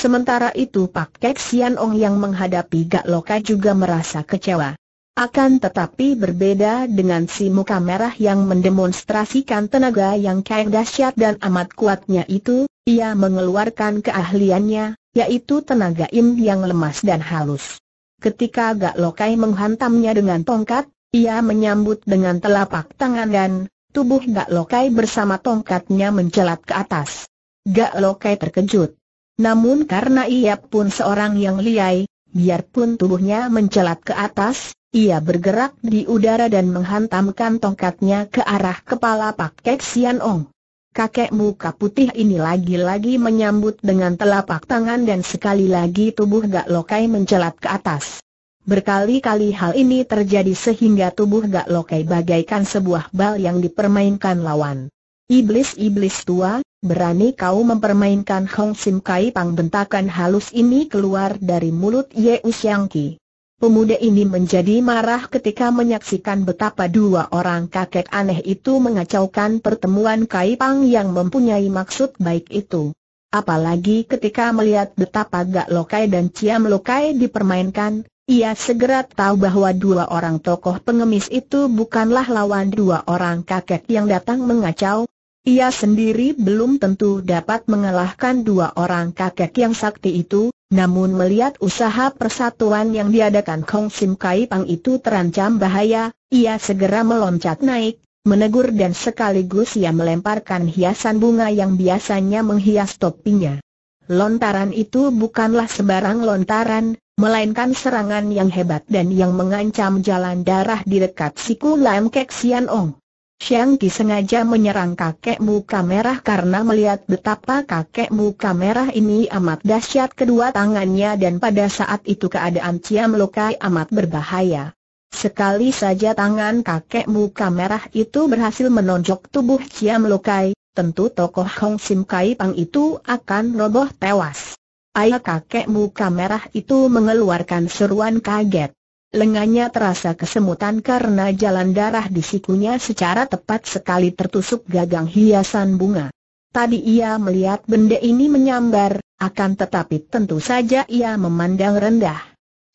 Sementara itu Pak Kek Sian Ong yang menghadapi Gak Loka juga merasa kecewa. Akan tetapi berbeda dengan si muka merah yang mendemonstrasikan tenaga yang kaya dahsyat dan amat kuatnya itu, ia mengeluarkan keahliannya, yaitu tenaga im yang lemas dan halus. Ketika Gak Lokai menghantamnya dengan tongkat, ia menyambut dengan telapak tangan dan tubuh Gak Lokai bersama tongkatnya mencelat ke atas. Gak Lokai terkejut. Namun karena ia pun seorang yang liai, biarpun tubuhnya mencelat ke atas, ia bergerak di udara dan menghantamkan tongkatnya ke arah kepala Pak Kek Sian Ong. Kakek muka putih ini lagi-lagi menyambut dengan telapak tangan dan sekali lagi tubuh Gak Lokai mencelat ke atas. Berkali-kali hal ini terjadi sehingga tubuh Gak Lokai bagaikan sebuah bal yang dipermainkan lawan. Iblis-iblis tua, Berani kau mempermainkan Hong Sim Kai Pang bentakan halus ini keluar dari mulut Ye Siang Ki. Pemuda ini menjadi marah ketika menyaksikan betapa dua orang kakek aneh itu mengacaukan pertemuan Kai Pang yang mempunyai maksud baik itu. Apalagi ketika melihat betapa Gak Lokai dan Ciam Lokai dipermainkan, ia segera tahu bahwa dua orang tokoh pengemis itu bukanlah lawan dua orang kakek yang datang mengacau, ia sendiri belum tentu dapat mengalahkan dua orang kakek yang sakti itu, namun melihat usaha persatuan yang diadakan Kong Sim Kai Pang itu terancam bahaya, ia segera meloncat naik, menegur dan sekaligus ia melemparkan hiasan bunga yang biasanya menghias topinya. Lontaran itu bukanlah sebarang lontaran, melainkan serangan yang hebat dan yang mengancam jalan darah di dekat siku Lam Kek Sian Ong. Xiang Ki sengaja menyerang kakek muka merah karena melihat betapa kakek muka merah ini amat dahsyat kedua tangannya dan pada saat itu keadaan Ciam Lokai amat berbahaya. Sekali saja tangan kakek muka merah itu berhasil menonjok tubuh Ciam Lokai, tentu tokoh Hong Sim Kai Pang itu akan roboh tewas. Ayah kakek muka merah itu mengeluarkan seruan kaget. Lengannya terasa kesemutan karena jalan darah di sikunya secara tepat sekali tertusuk gagang hiasan bunga. Tadi ia melihat benda ini menyambar, akan tetapi tentu saja ia memandang rendah.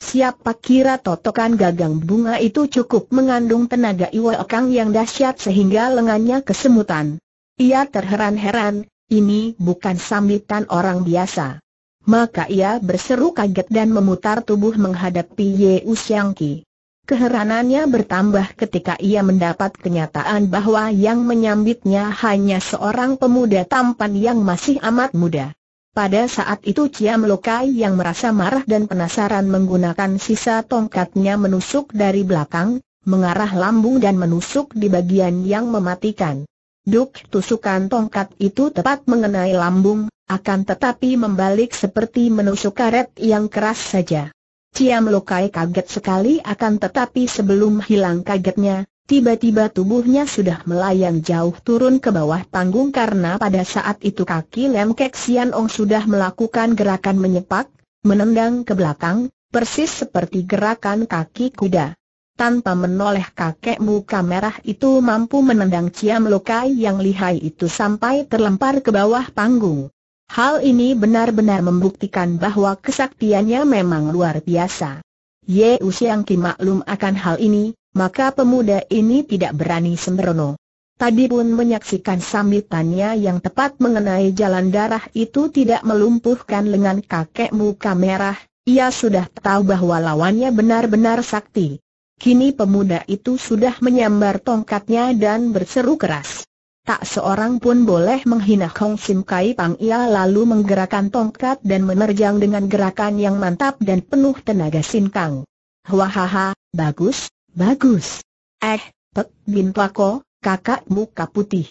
Siapa kira totokan gagang bunga itu cukup mengandung tenaga Iwa okang yang dahsyat sehingga lengannya kesemutan. Ia terheran-heran, ini bukan sambitan orang biasa. Maka ia berseru kaget dan memutar tubuh menghadapi Ye Usiangki. Keheranannya bertambah ketika ia mendapat kenyataan bahwa yang menyambitnya hanya seorang pemuda tampan yang masih amat muda. Pada saat itu Ciam Lokai yang merasa marah dan penasaran menggunakan sisa tongkatnya menusuk dari belakang, mengarah lambung dan menusuk di bagian yang mematikan. Duk tusukan tongkat itu tepat mengenai lambung, akan tetapi membalik seperti menusuk karet yang keras saja. Ciam Lokai kaget sekali akan tetapi sebelum hilang kagetnya, tiba-tiba tubuhnya sudah melayang jauh turun ke bawah panggung karena pada saat itu kaki Lem Kek Sian Ong sudah melakukan gerakan menyepak, menendang ke belakang, persis seperti gerakan kaki kuda. Tanpa menoleh kakek muka merah itu mampu menendang Ciam Lokai yang lihai itu sampai terlempar ke bawah panggung. Hal ini benar-benar membuktikan bahwa kesaktiannya memang luar biasa. Ye Usiang Ki maklum akan hal ini, maka pemuda ini tidak berani sembrono. Tadi pun menyaksikan sambitannya yang tepat mengenai jalan darah itu tidak melumpuhkan lengan kakek muka merah, ia sudah tahu bahwa lawannya benar-benar sakti. Kini pemuda itu sudah menyambar tongkatnya dan berseru keras. Tak seorang pun boleh menghina Kong Sim Kai Pang Ia lalu menggerakkan tongkat dan menerjang dengan gerakan yang mantap dan penuh tenaga Sin Kang. Wahaha, bagus, bagus. Eh, Pek Bin Pako, kakak muka putih.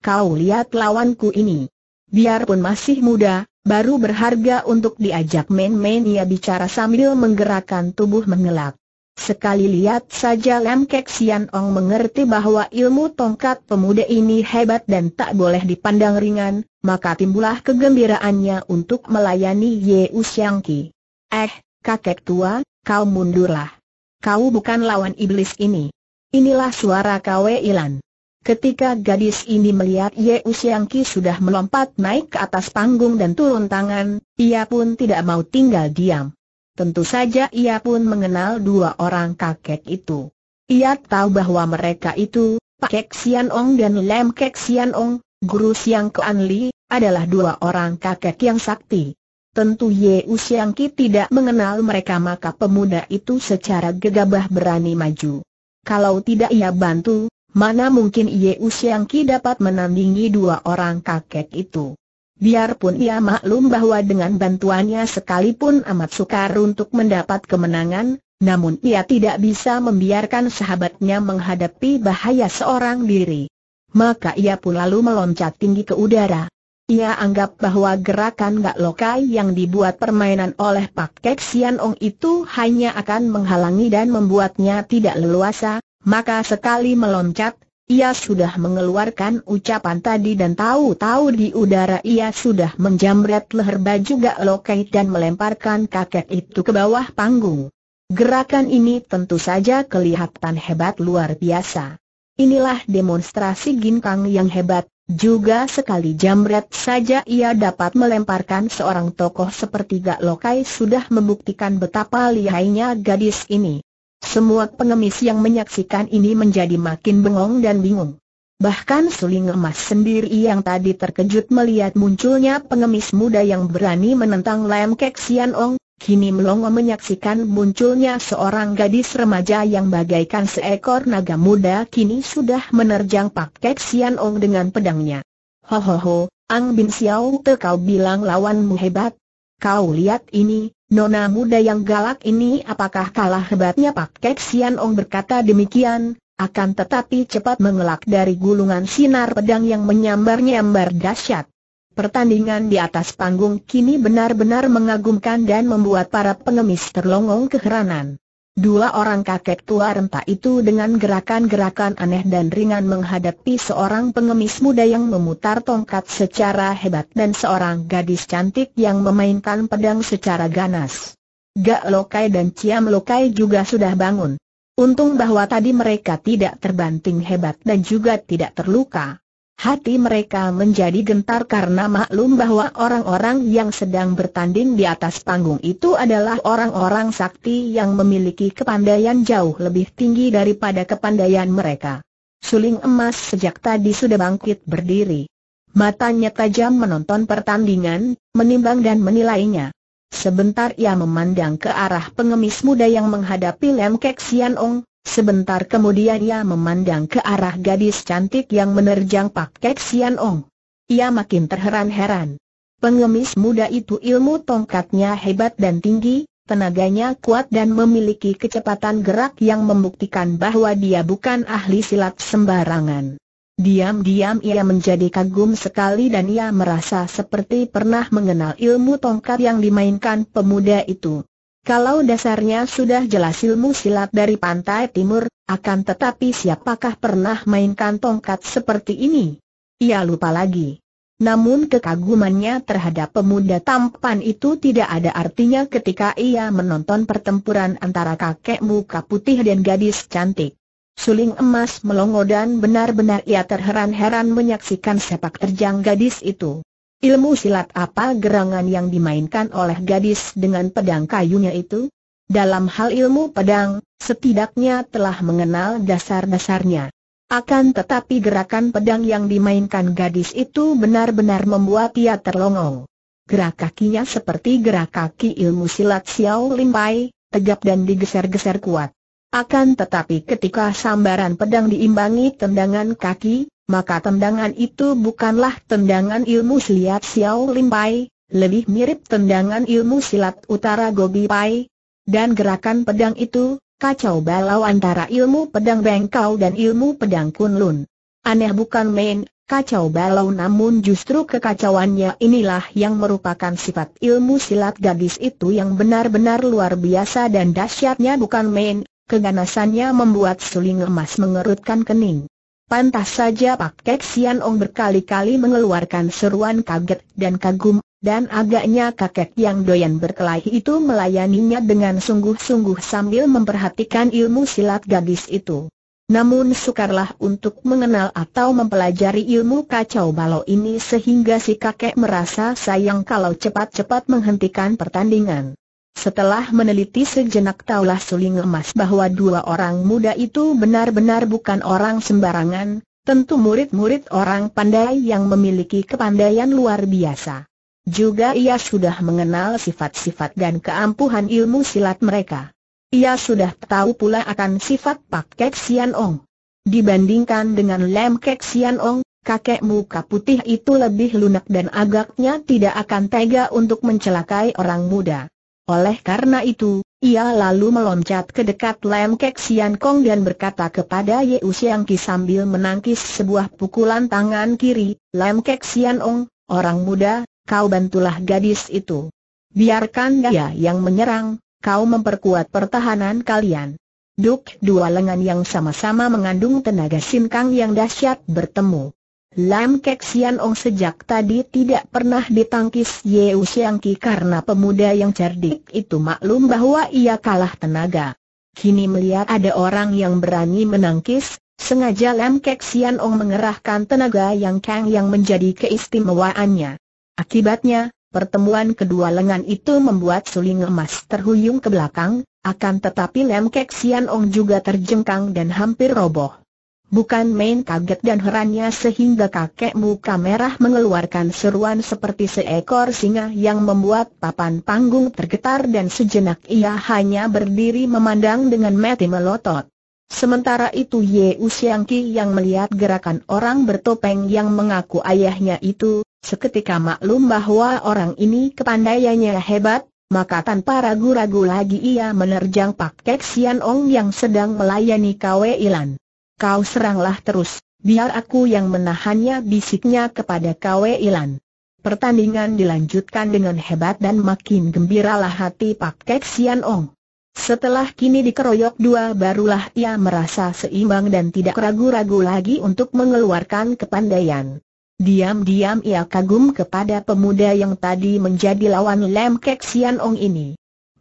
Kau lihat lawanku ini. Biarpun masih muda, baru berharga untuk diajak main-main ia bicara sambil menggerakkan tubuh mengelak. Sekali lihat saja Lam Kek Sian Ong mengerti bahwa ilmu tongkat pemuda ini hebat dan tak boleh dipandang ringan, maka timbulah kegembiraannya untuk melayani Ye U Siang Ki. Eh, kakek tua, kau mundurlah. Kau bukan lawan iblis ini. Inilah suara Kwe Ilan. Ketika gadis ini melihat Ye U Siang Ki sudah melompat naik ke atas panggung dan turun tangan, ia pun tidak mau tinggal diam. Tentu saja ia pun mengenal dua orang kakek itu. Ia tahu bahwa mereka itu, Pak Kek Sian Ong dan Lem Kek Sian Ong, guru Siang Kuan Li, adalah dua orang kakek yang sakti. Tentu Ye U Siang Ki tidak mengenal mereka maka pemuda itu secara gegabah berani maju. Kalau tidak ia bantu, mana mungkin Ye U Siang Ki dapat menandingi dua orang kakek itu. Biarpun ia maklum bahwa dengan bantuannya sekalipun amat sukar untuk mendapat kemenangan, namun ia tidak bisa membiarkan sahabatnya menghadapi bahaya seorang diri. Maka ia pun lalu meloncat tinggi ke udara. Ia anggap bahwa gerakan Gak Lokai yang dibuat permainan oleh Pak Kek Sian Ong itu hanya akan menghalangi dan membuatnya tidak leluasa, maka sekali meloncat, ia sudah mengeluarkan ucapan tadi dan tahu-tahu di udara ia sudah menjamret leher baju Gak Lokei dan melemparkan kakek itu ke bawah panggung. Gerakan ini tentu saja kelihatan hebat luar biasa. Inilah demonstrasi ginkang yang hebat, juga sekali jamret saja ia dapat melemparkan seorang tokoh seperti Gak Lokai sudah membuktikan betapa lihainya gadis ini. Semua pengemis yang menyaksikan ini menjadi makin bengong dan bingung. Bahkan suling emas sendiri yang tadi terkejut melihat munculnya pengemis muda yang berani menentang Lam Kek Sian Ong, kini melongo menyaksikan munculnya seorang gadis remaja yang bagaikan seekor naga muda kini sudah menerjang Pak Kek Sian Ong dengan pedangnya. Ho ho ho, Ang Bin Xiao kau bilang lawanmu hebat. Kau lihat ini, Nona muda yang galak ini apakah kalah hebatnya Pak Kek Sian Ong berkata demikian, akan tetapi cepat mengelak dari gulungan sinar pedang yang menyambar-nyambar dahsyat. Pertandingan di atas panggung kini benar-benar mengagumkan dan membuat para pengemis terlongong keheranan. Dua orang kakek tua renta itu dengan gerakan-gerakan aneh dan ringan menghadapi seorang pengemis muda yang memutar tongkat secara hebat dan seorang gadis cantik yang memainkan pedang secara ganas. Gak Lokai dan Ciam Lokai juga sudah bangun. Untung bahwa tadi mereka tidak terbanting hebat dan juga tidak terluka. Hati mereka menjadi gentar karena maklum bahwa orang-orang yang sedang bertanding di atas panggung itu adalah orang-orang sakti yang memiliki kepandaian jauh lebih tinggi daripada kepandaian mereka. Suling emas sejak tadi sudah bangkit berdiri. Matanya tajam menonton pertandingan, menimbang dan menilainya. Sebentar ia memandang ke arah pengemis muda yang menghadapi Lem Kek Sian Ong, Sebentar kemudian ia memandang ke arah gadis cantik yang menerjang Pak Kek Sian Ong. Ia makin terheran-heran. Pengemis muda itu ilmu tongkatnya hebat dan tinggi, tenaganya kuat dan memiliki kecepatan gerak yang membuktikan bahwa dia bukan ahli silat sembarangan. Diam-diam ia menjadi kagum sekali dan ia merasa seperti pernah mengenal ilmu tongkat yang dimainkan pemuda itu. Kalau dasarnya sudah jelas ilmu silat dari pantai timur, akan tetapi siapakah pernah mainkan tongkat seperti ini? Ia lupa lagi. Namun kekagumannya terhadap pemuda tampan itu tidak ada artinya ketika ia menonton pertempuran antara kakek muka putih dan gadis cantik. Suling emas melongo dan benar-benar ia terheran-heran menyaksikan sepak terjang gadis itu. Ilmu silat apa gerangan yang dimainkan oleh gadis dengan pedang kayunya itu? Dalam hal ilmu pedang, setidaknya telah mengenal dasar-dasarnya. Akan tetapi gerakan pedang yang dimainkan gadis itu benar-benar membuat ia terlongong. Gerak kakinya seperti gerak kaki ilmu silat Xiao Limpai, tegap dan digeser-geser kuat. Akan tetapi ketika sambaran pedang diimbangi tendangan kaki, maka tendangan itu bukanlah tendangan ilmu silat Xiao Lim Pai, lebih mirip tendangan ilmu silat utara Gobi Pai. Dan gerakan pedang itu, kacau balau antara ilmu pedang Bengkau dan ilmu pedang Kunlun. Aneh bukan main, kacau balau namun justru kekacauannya inilah yang merupakan sifat ilmu silat gadis itu yang benar-benar luar biasa dan dahsyatnya bukan main, keganasannya membuat suling emas mengerutkan kening. Pantas saja Pak Kek Sian Ong berkali-kali mengeluarkan seruan kaget dan kagum, dan agaknya kakek yang doyan berkelahi itu melayaninya dengan sungguh-sungguh sambil memperhatikan ilmu silat gadis itu. Namun sukarlah untuk mengenal atau mempelajari ilmu kacau balau ini sehingga si kakek merasa sayang kalau cepat-cepat menghentikan pertandingan. Setelah meneliti sejenak taulah suling emas bahwa dua orang muda itu benar-benar bukan orang sembarangan, tentu murid-murid orang pandai yang memiliki kepandaian luar biasa. Juga ia sudah mengenal sifat-sifat dan keampuhan ilmu silat mereka. Ia sudah tahu pula akan sifat Pak Kek Sian Ong. Dibandingkan dengan Lem Kek Sian Ong, kakek muka putih itu lebih lunak dan agaknya tidak akan tega untuk mencelakai orang muda. Oleh karena itu, ia lalu meloncat ke dekat Lam Kek Sian Kong dan berkata kepada Ye Siang Ki sambil menangkis sebuah pukulan tangan kiri, Lam Kek Sian Ong, orang muda, kau bantulah gadis itu. Biarkan dia yang menyerang, kau memperkuat pertahanan kalian. Duk dua lengan yang sama-sama mengandung tenaga sinkang yang dahsyat bertemu. Lam Kek Sian Ong sejak tadi tidak pernah ditangkis Yeu Siang Ki karena pemuda yang cerdik itu maklum bahwa ia kalah tenaga. Kini melihat ada orang yang berani menangkis, sengaja Lam Kek Sian Ong mengerahkan tenaga yang kang yang menjadi keistimewaannya. Akibatnya, pertemuan kedua lengan itu membuat suling emas terhuyung ke belakang, akan tetapi Lam Kek Sian Ong juga terjengkang dan hampir roboh. Bukan main kaget dan herannya sehingga kakek muka merah mengeluarkan seruan seperti seekor singa yang membuat papan panggung tergetar dan sejenak ia hanya berdiri memandang dengan mati melotot. Sementara itu Ye Usiangki yang melihat gerakan orang bertopeng yang mengaku ayahnya itu, seketika maklum bahwa orang ini kepandaiannya hebat, maka tanpa ragu-ragu lagi ia menerjang Pak Kek Sian Ong yang sedang melayani Kwe Ilan kau seranglah terus, biar aku yang menahannya bisiknya kepada Kwe Ilan. Pertandingan dilanjutkan dengan hebat dan makin gembiralah hati Pak Kek Sian Ong. Setelah kini dikeroyok dua barulah ia merasa seimbang dan tidak ragu-ragu lagi untuk mengeluarkan kepandaian. Diam-diam ia kagum kepada pemuda yang tadi menjadi lawan Lem Kek Sian Ong ini.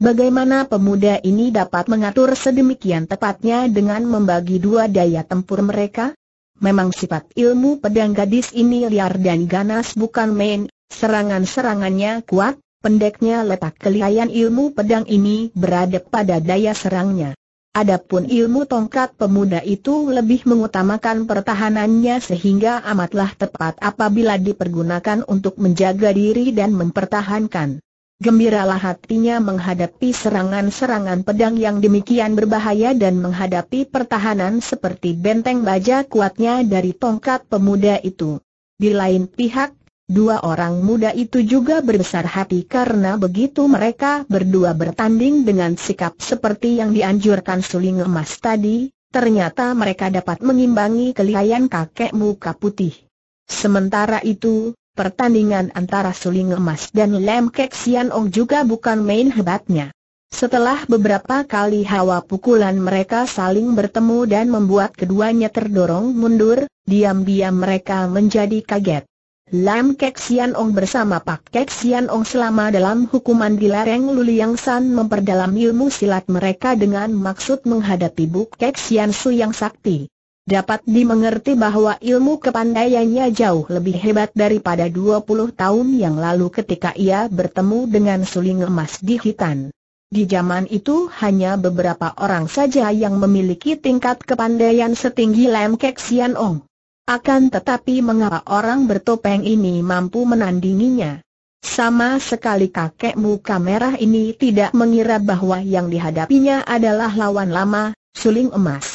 Bagaimana pemuda ini dapat mengatur sedemikian tepatnya dengan membagi dua daya tempur mereka? Memang sifat ilmu pedang gadis ini liar dan ganas bukan main, serangan-serangannya kuat, pendeknya letak kelihayan ilmu pedang ini berada pada daya serangnya. Adapun ilmu tongkat pemuda itu lebih mengutamakan pertahanannya sehingga amatlah tepat apabila dipergunakan untuk menjaga diri dan mempertahankan gembiralah hatinya menghadapi serangan-serangan pedang yang demikian berbahaya dan menghadapi pertahanan seperti benteng baja kuatnya dari tongkat pemuda itu. Di lain pihak, dua orang muda itu juga berbesar hati karena begitu mereka berdua bertanding dengan sikap seperti yang dianjurkan suling emas tadi, ternyata mereka dapat mengimbangi kelihayan kakek muka putih. Sementara itu, Pertandingan antara Suling Emas dan Lem Kek Sian Ong juga bukan main hebatnya. Setelah beberapa kali hawa pukulan mereka saling bertemu dan membuat keduanya terdorong mundur, diam-diam mereka menjadi kaget. Lam Kek Sian Ong bersama Pak Kek Sian Ong selama dalam hukuman di lereng Luliang San memperdalam ilmu silat mereka dengan maksud menghadapi bu Kek Sian Su yang sakti dapat dimengerti bahwa ilmu kepandaiannya jauh lebih hebat daripada 20 tahun yang lalu ketika ia bertemu dengan suling emas di Hitan. Di zaman itu hanya beberapa orang saja yang memiliki tingkat kepandaian setinggi Lam Kek Sian Ong. Akan tetapi mengapa orang bertopeng ini mampu menandinginya? Sama sekali kakek muka merah ini tidak mengira bahwa yang dihadapinya adalah lawan lama, suling emas.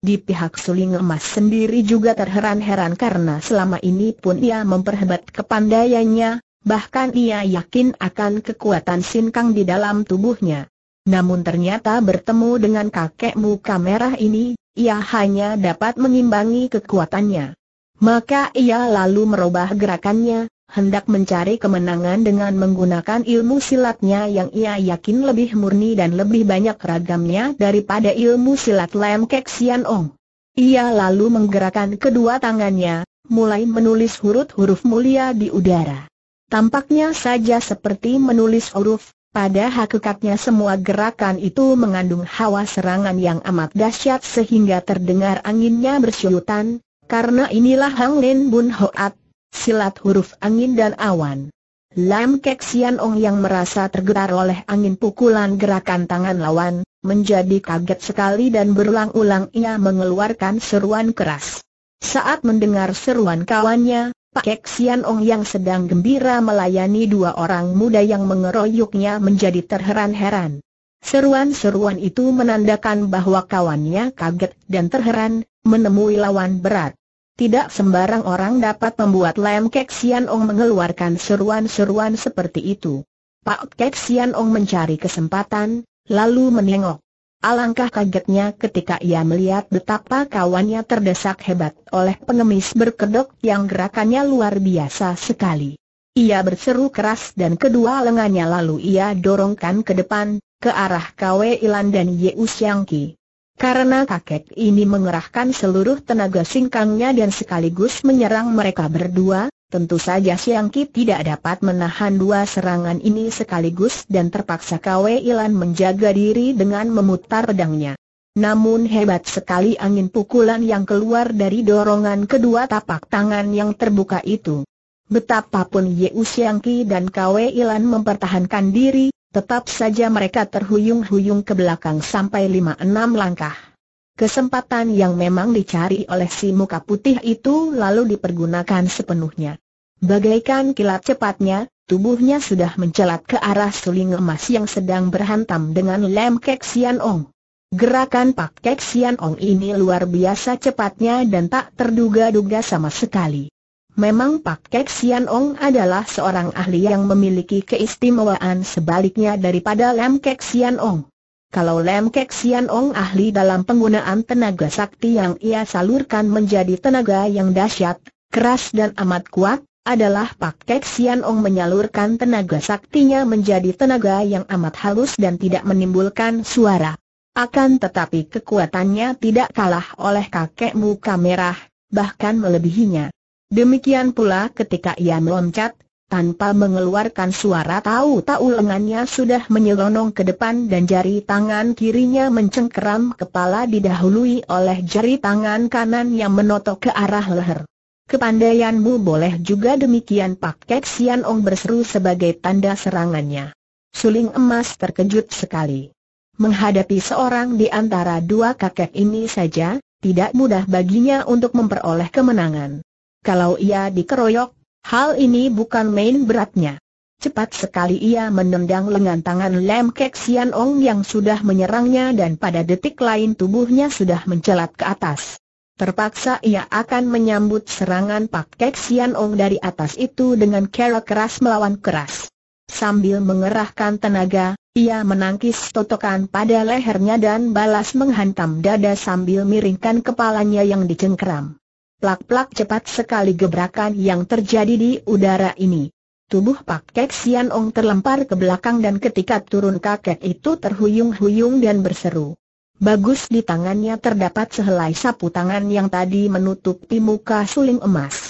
Di pihak suling emas sendiri juga terheran-heran karena selama ini pun ia memperhebat kepandaiannya, bahkan ia yakin akan kekuatan sinkang di dalam tubuhnya. Namun ternyata bertemu dengan kakek muka merah ini, ia hanya dapat mengimbangi kekuatannya. Maka ia lalu merubah gerakannya, hendak mencari kemenangan dengan menggunakan ilmu silatnya yang ia yakin lebih murni dan lebih banyak ragamnya daripada ilmu silat Lam Kek Sian Ong. Ia lalu menggerakkan kedua tangannya, mulai menulis huruf-huruf mulia di udara. Tampaknya saja seperti menulis huruf, pada hakikatnya semua gerakan itu mengandung hawa serangan yang amat dahsyat sehingga terdengar anginnya bersyutan, karena inilah Hang Lin Bun Hoat, silat huruf angin dan awan. Lam Kek Sian Ong yang merasa tergetar oleh angin pukulan gerakan tangan lawan, menjadi kaget sekali dan berulang-ulang ia mengeluarkan seruan keras. Saat mendengar seruan kawannya, Pak Kek Sian Ong yang sedang gembira melayani dua orang muda yang mengeroyoknya menjadi terheran-heran. Seruan-seruan itu menandakan bahwa kawannya kaget dan terheran, menemui lawan berat. Tidak sembarang orang dapat membuat Lam Kek Sian Ong mengeluarkan seruan-seruan seperti itu. Pak Kek Sian Ong mencari kesempatan, lalu menengok. Alangkah kagetnya ketika ia melihat betapa kawannya terdesak hebat oleh pengemis berkedok yang gerakannya luar biasa sekali. Ia berseru keras dan kedua lengannya lalu ia dorongkan ke depan, ke arah Kwe Ilan dan Yeu Yangki. Karena kakek ini mengerahkan seluruh tenaga singkangnya dan sekaligus menyerang mereka berdua, tentu saja Siang Ki tidak dapat menahan dua serangan ini sekaligus dan terpaksa Kwe Ilan menjaga diri dengan memutar pedangnya. Namun hebat sekali angin pukulan yang keluar dari dorongan kedua tapak tangan yang terbuka itu. Betapapun Yeu Siang Ki dan Kwe Ilan mempertahankan diri, Tetap saja mereka terhuyung-huyung ke belakang sampai lima enam langkah. Kesempatan yang memang dicari oleh si muka putih itu lalu dipergunakan sepenuhnya. Bagaikan kilat cepatnya, tubuhnya sudah mencelat ke arah suling emas yang sedang berhantam dengan lem Kek Sian Ong. Gerakan Pak Kek Sian Ong ini luar biasa cepatnya dan tak terduga-duga sama sekali. Memang Pak Kek Sian Ong adalah seorang ahli yang memiliki keistimewaan sebaliknya daripada Lam Kek Sian Ong. Kalau Lam Kek Sian Ong ahli dalam penggunaan tenaga sakti yang ia salurkan menjadi tenaga yang dahsyat, keras dan amat kuat, adalah Pak Kek Sian Ong menyalurkan tenaga saktinya menjadi tenaga yang amat halus dan tidak menimbulkan suara. Akan tetapi kekuatannya tidak kalah oleh Kakek Muka Merah, bahkan melebihinya. Demikian pula ketika ia meloncat, tanpa mengeluarkan suara tahu-tahu lengannya sudah menyelonong ke depan dan jari tangan kirinya mencengkeram kepala didahului oleh jari tangan kanan yang menotok ke arah leher. Kepandaianmu boleh juga demikian Pak Kek Sian Ong berseru sebagai tanda serangannya. Suling emas terkejut sekali. Menghadapi seorang di antara dua kakek ini saja, tidak mudah baginya untuk memperoleh kemenangan. Kalau ia dikeroyok, hal ini bukan main beratnya. Cepat sekali ia menendang lengan tangan Lam Kek Sian Ong yang sudah menyerangnya dan pada detik lain tubuhnya sudah mencelat ke atas. Terpaksa ia akan menyambut serangan Pak Kek Sian Ong dari atas itu dengan kera keras melawan keras. Sambil mengerahkan tenaga, ia menangkis totokan pada lehernya dan balas menghantam dada sambil miringkan kepalanya yang dicengkram. Plak-plak cepat sekali gebrakan yang terjadi di udara ini. Tubuh Pak Kek Sian Ong terlempar ke belakang dan ketika turun kakek itu terhuyung-huyung dan berseru. Bagus di tangannya terdapat sehelai sapu tangan yang tadi menutupi muka suling emas.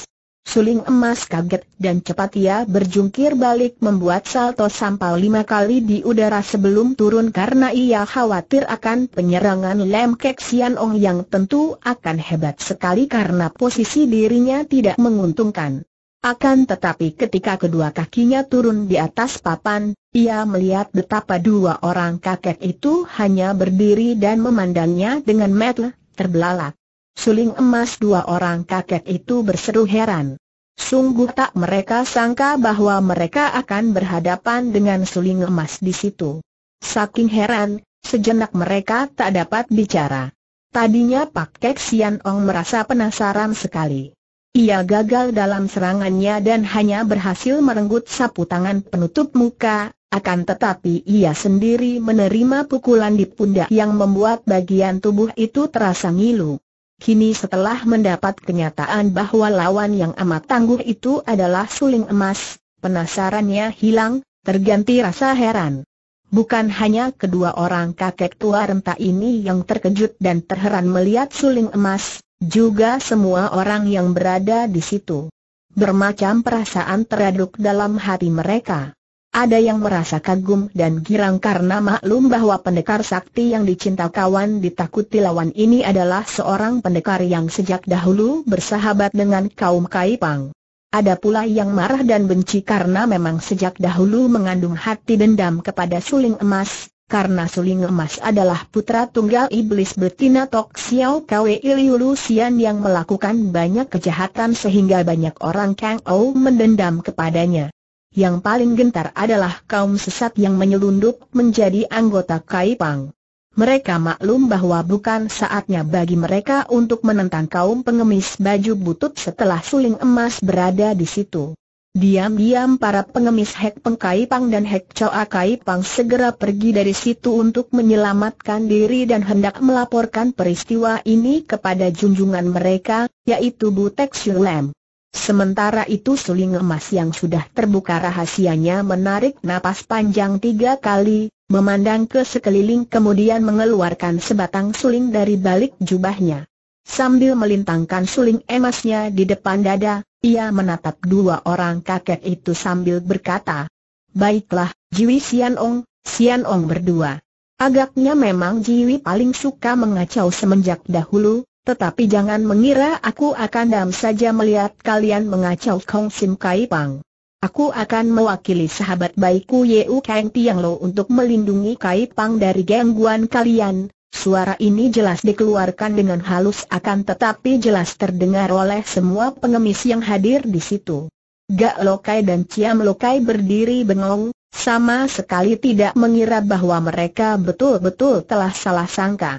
Suling emas kaget dan cepat ia berjungkir balik membuat salto sampai lima kali di udara sebelum turun karena ia khawatir akan penyerangan Lem Kek Sian Ong yang tentu akan hebat sekali karena posisi dirinya tidak menguntungkan. Akan tetapi ketika kedua kakinya turun di atas papan, ia melihat betapa dua orang kakek itu hanya berdiri dan memandangnya dengan mata terbelalak suling emas dua orang kakek itu berseru heran. Sungguh tak mereka sangka bahwa mereka akan berhadapan dengan suling emas di situ. Saking heran, sejenak mereka tak dapat bicara. Tadinya Pak Kek Sian Ong merasa penasaran sekali. Ia gagal dalam serangannya dan hanya berhasil merenggut sapu tangan penutup muka, akan tetapi ia sendiri menerima pukulan di pundak yang membuat bagian tubuh itu terasa ngilu. Kini setelah mendapat kenyataan bahwa lawan yang amat tangguh itu adalah suling emas, penasarannya hilang, terganti rasa heran. Bukan hanya kedua orang kakek tua renta ini yang terkejut dan terheran melihat suling emas, juga semua orang yang berada di situ. Bermacam perasaan teraduk dalam hati mereka. Ada yang merasa kagum dan girang karena maklum bahwa pendekar sakti yang dicinta kawan ditakuti lawan ini adalah seorang pendekar yang sejak dahulu bersahabat dengan kaum Kaipang. Ada pula yang marah dan benci karena memang sejak dahulu mengandung hati dendam kepada suling emas, karena suling emas adalah putra tunggal iblis betina Tok Xiao Kwe Iliulu yang melakukan banyak kejahatan sehingga banyak orang Kang Ou mendendam kepadanya. Yang paling gentar adalah kaum sesat yang menyelundup menjadi anggota Kaipang. Mereka maklum bahwa bukan saatnya bagi mereka untuk menentang kaum pengemis baju butut setelah suling emas berada di situ. Diam-diam para pengemis Hek Pengkaipang dan Hek Choa Kaipang segera pergi dari situ untuk menyelamatkan diri dan hendak melaporkan peristiwa ini kepada junjungan mereka, yaitu Butek Shulem. Sementara itu suling emas yang sudah terbuka rahasianya menarik napas panjang tiga kali, memandang ke sekeliling kemudian mengeluarkan sebatang suling dari balik jubahnya. Sambil melintangkan suling emasnya di depan dada, ia menatap dua orang kakek itu sambil berkata, Baiklah, Jiwi Sian Ong, Sian Ong berdua. Agaknya memang Jiwi paling suka mengacau semenjak dahulu, tetapi jangan mengira aku akan dam saja melihat kalian mengacau Kong Sim Kai Pang. Aku akan mewakili sahabat baikku Yeu Kang Tiang Lo untuk melindungi Kai Pang dari gangguan kalian. Suara ini jelas dikeluarkan dengan halus akan tetapi jelas terdengar oleh semua pengemis yang hadir di situ. Gak Kai dan Ciam Kai berdiri bengong, sama sekali tidak mengira bahwa mereka betul-betul telah salah sangka.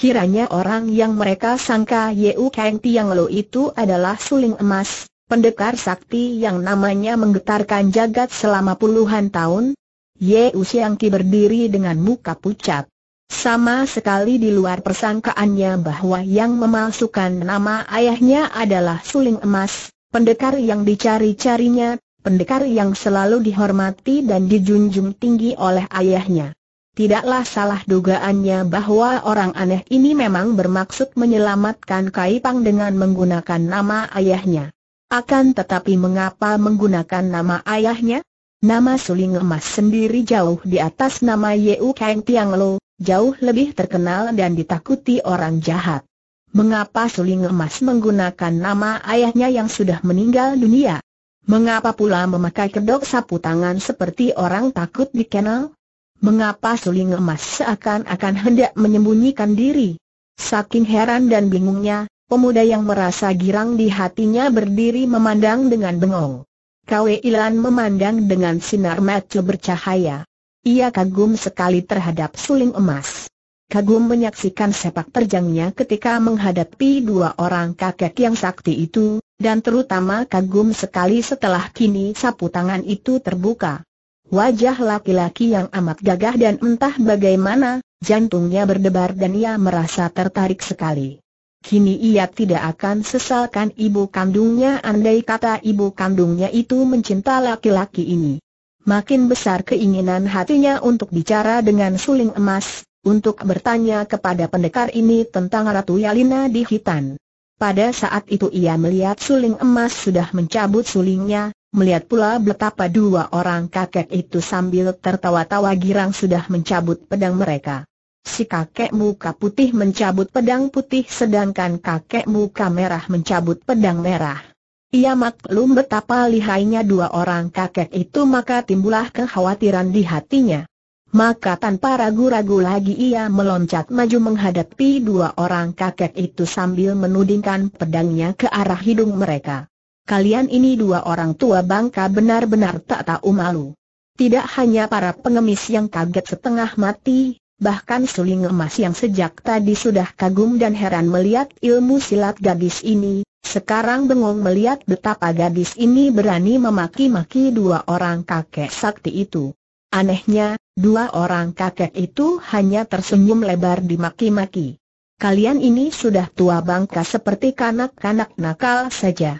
Kiranya orang yang mereka sangka Yeu Kang Tiang Lo itu adalah suling emas, pendekar sakti yang namanya menggetarkan jagat selama puluhan tahun. Yeu Siang Ki berdiri dengan muka pucat. Sama sekali di luar persangkaannya bahwa yang memalsukan nama ayahnya adalah suling emas, pendekar yang dicari-carinya, pendekar yang selalu dihormati dan dijunjung tinggi oleh ayahnya. Tidaklah salah dugaannya bahwa orang aneh ini memang bermaksud menyelamatkan Kaipang dengan menggunakan nama ayahnya. Akan tetapi mengapa menggunakan nama ayahnya? Nama Suling Emas sendiri jauh di atas nama Yeu Kang Tiang Lo, jauh lebih terkenal dan ditakuti orang jahat. Mengapa Suling Emas menggunakan nama ayahnya yang sudah meninggal dunia? Mengapa pula memakai kedok sapu tangan seperti orang takut dikenal? Mengapa suling emas seakan-akan hendak menyembunyikan diri? Saking heran dan bingungnya, pemuda yang merasa girang di hatinya berdiri memandang dengan bengong. Kwe Ilan memandang dengan sinar mata bercahaya. Ia kagum sekali terhadap suling emas. Kagum menyaksikan sepak terjangnya ketika menghadapi dua orang kakek yang sakti itu, dan terutama kagum sekali setelah kini sapu tangan itu terbuka. Wajah laki-laki yang amat gagah dan entah bagaimana, jantungnya berdebar dan ia merasa tertarik sekali. Kini ia tidak akan sesalkan ibu kandungnya andai kata ibu kandungnya itu mencinta laki-laki ini. Makin besar keinginan hatinya untuk bicara dengan suling emas, untuk bertanya kepada pendekar ini tentang Ratu Yalina di Hitan. Pada saat itu ia melihat suling emas sudah mencabut sulingnya, Melihat pula betapa dua orang kakek itu sambil tertawa-tawa girang sudah mencabut pedang mereka. Si kakek muka putih mencabut pedang putih sedangkan kakek muka merah mencabut pedang merah. Ia maklum betapa lihainya dua orang kakek itu maka timbulah kekhawatiran di hatinya. Maka tanpa ragu-ragu lagi ia meloncat maju menghadapi dua orang kakek itu sambil menudingkan pedangnya ke arah hidung mereka kalian ini dua orang tua bangka benar-benar tak tahu malu. Tidak hanya para pengemis yang kaget setengah mati, bahkan suling emas yang sejak tadi sudah kagum dan heran melihat ilmu silat gadis ini, sekarang bengong melihat betapa gadis ini berani memaki-maki dua orang kakek sakti itu. Anehnya, dua orang kakek itu hanya tersenyum lebar di maki maki Kalian ini sudah tua bangka seperti kanak-kanak nakal saja.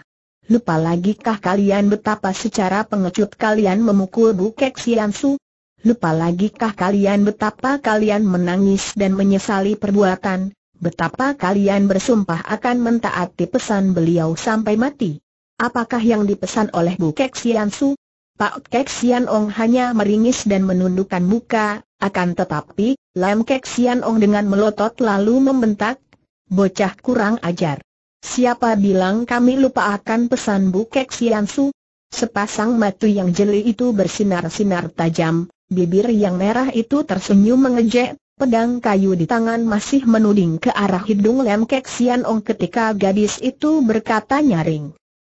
Lupa lagi kah kalian betapa secara pengecut kalian memukul Bu Bukek Su? Lupa lagi kah kalian betapa kalian menangis dan menyesali perbuatan? Betapa kalian bersumpah akan mentaati pesan beliau sampai mati? Apakah yang dipesan oleh Bu Bukek Su? Pak Kek Sian Ong hanya meringis dan menundukkan muka, akan tetapi, Lam Kek Sian Ong dengan melotot lalu membentak, bocah kurang ajar. Siapa bilang kami lupa akan pesan Bukek Siansu? Sepasang mata yang jeli itu bersinar-sinar tajam, bibir yang merah itu tersenyum mengejek, pedang kayu di tangan masih menuding ke arah hidung Lem Kek Sian ketika gadis itu berkata nyaring.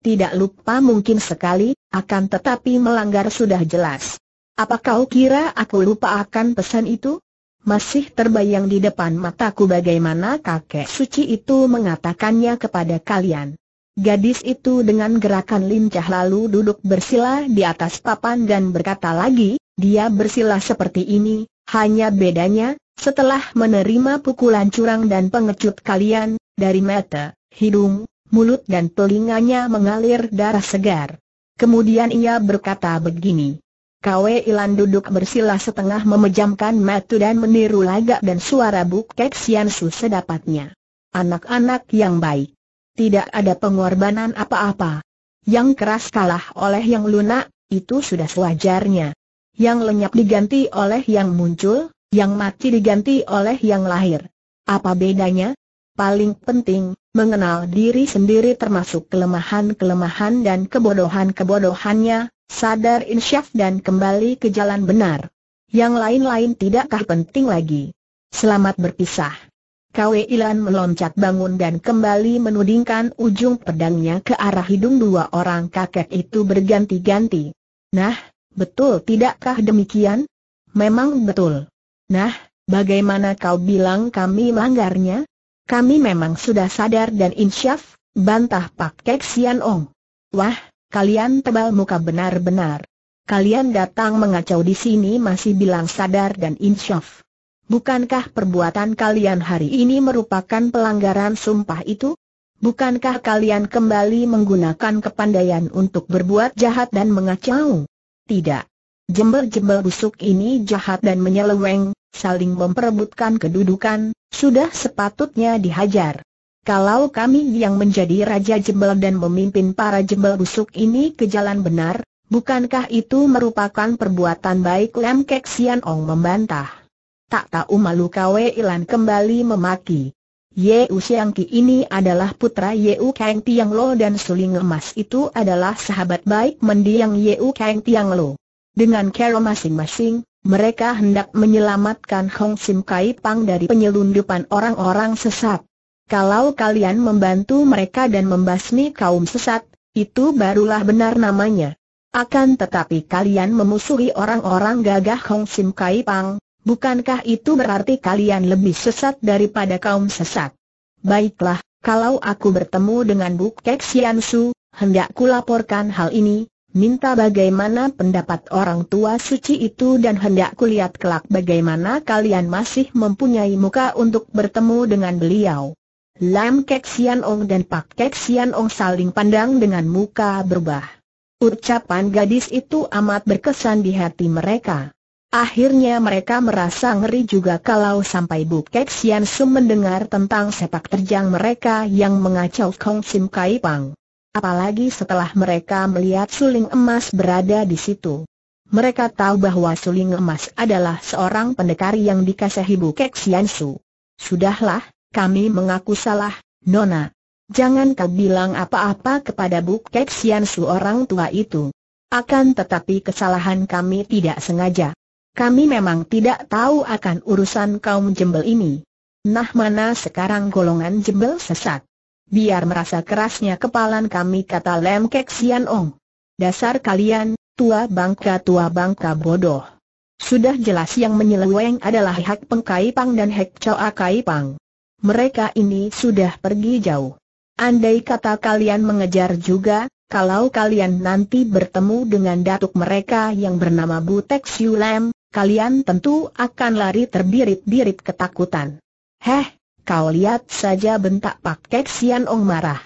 Tidak lupa mungkin sekali, akan tetapi melanggar sudah jelas. Apa kau kira aku lupa akan pesan itu? Masih terbayang di depan mataku bagaimana kakek suci itu mengatakannya kepada kalian. Gadis itu dengan gerakan lincah lalu duduk bersila di atas papan dan berkata lagi, dia bersila seperti ini, hanya bedanya, setelah menerima pukulan curang dan pengecut kalian, dari mata, hidung, mulut dan telinganya mengalir darah segar. Kemudian ia berkata begini, Kw Ilan duduk bersila setengah memejamkan mata dan meniru lagak dan suara Buk Sian Su sedapatnya. Anak-anak yang baik. Tidak ada pengorbanan apa-apa. Yang keras kalah oleh yang lunak, itu sudah sewajarnya. Yang lenyap diganti oleh yang muncul, yang mati diganti oleh yang lahir. Apa bedanya? Paling penting, mengenal diri sendiri termasuk kelemahan-kelemahan dan kebodohan-kebodohannya, sadar insyaf dan kembali ke jalan benar. Yang lain-lain tidakkah penting lagi? Selamat berpisah. Kwe Ilan meloncat bangun dan kembali menudingkan ujung pedangnya ke arah hidung dua orang kakek itu berganti-ganti. Nah, betul tidakkah demikian? Memang betul. Nah, bagaimana kau bilang kami melanggarnya? Kami memang sudah sadar dan insyaf, bantah Pak Kek Sian Ong. Wah, kalian tebal muka benar-benar. Kalian datang mengacau di sini masih bilang sadar dan insyaf. Bukankah perbuatan kalian hari ini merupakan pelanggaran sumpah itu? Bukankah kalian kembali menggunakan kepandaian untuk berbuat jahat dan mengacau? Tidak. Jembel-jembel busuk ini jahat dan menyeleweng, saling memperebutkan kedudukan, sudah sepatutnya dihajar. Kalau kami yang menjadi Raja jebel dan memimpin para jebel busuk ini ke jalan benar, bukankah itu merupakan perbuatan baik Lem Kek Sian Ong membantah. Tak tahu malu Kwe Ilan kembali memaki. Ye U Siang Ki ini adalah putra Ye U Kang Tiang Lo dan Suling Emas itu adalah sahabat baik mendiang Ye U Kang Tiang Lo. Dengan cara masing-masing, mereka hendak menyelamatkan Hong Sim Kai Pang dari penyelundupan orang-orang sesat. Kalau kalian membantu mereka dan membasmi kaum sesat, itu barulah benar namanya. Akan tetapi kalian memusuhi orang-orang gagah Hong Sim Kai Pang, bukankah itu berarti kalian lebih sesat daripada kaum sesat? Baiklah, kalau aku bertemu dengan Buk Kek Sian Su, hendak kulaporkan hal ini, minta bagaimana pendapat orang tua suci itu dan hendak kulihat kelak bagaimana kalian masih mempunyai muka untuk bertemu dengan beliau. Lam Kek Sian Ong dan Pak Kek Sian Ong saling pandang dengan muka berubah. Ucapan gadis itu amat berkesan di hati mereka. Akhirnya mereka merasa ngeri juga kalau sampai Bu Kek Sian Sum mendengar tentang sepak terjang mereka yang mengacau Kong Sim Kai Pang. Apalagi setelah mereka melihat suling emas berada di situ. Mereka tahu bahwa suling emas adalah seorang pendekar yang dikasih Bu Kek Sian Su. Sudahlah, kami mengaku salah, Nona. Jangan kau bilang apa-apa kepada Bu Kek Sian Su orang tua itu. Akan tetapi kesalahan kami tidak sengaja. Kami memang tidak tahu akan urusan kaum jembel ini. Nah mana sekarang golongan jembel sesat. Biar merasa kerasnya kepalan kami kata Lem Kek Sian Ong. Dasar kalian, tua bangka tua bangka bodoh. Sudah jelas yang menyeleweng adalah Hak Pengkai Pang dan hak Choa Kai Pang mereka ini sudah pergi jauh. Andai kata kalian mengejar juga, kalau kalian nanti bertemu dengan datuk mereka yang bernama Butek Siulem, kalian tentu akan lari terbirit-birit ketakutan. Heh, kau lihat saja bentak Pak Kek Sian Ong marah.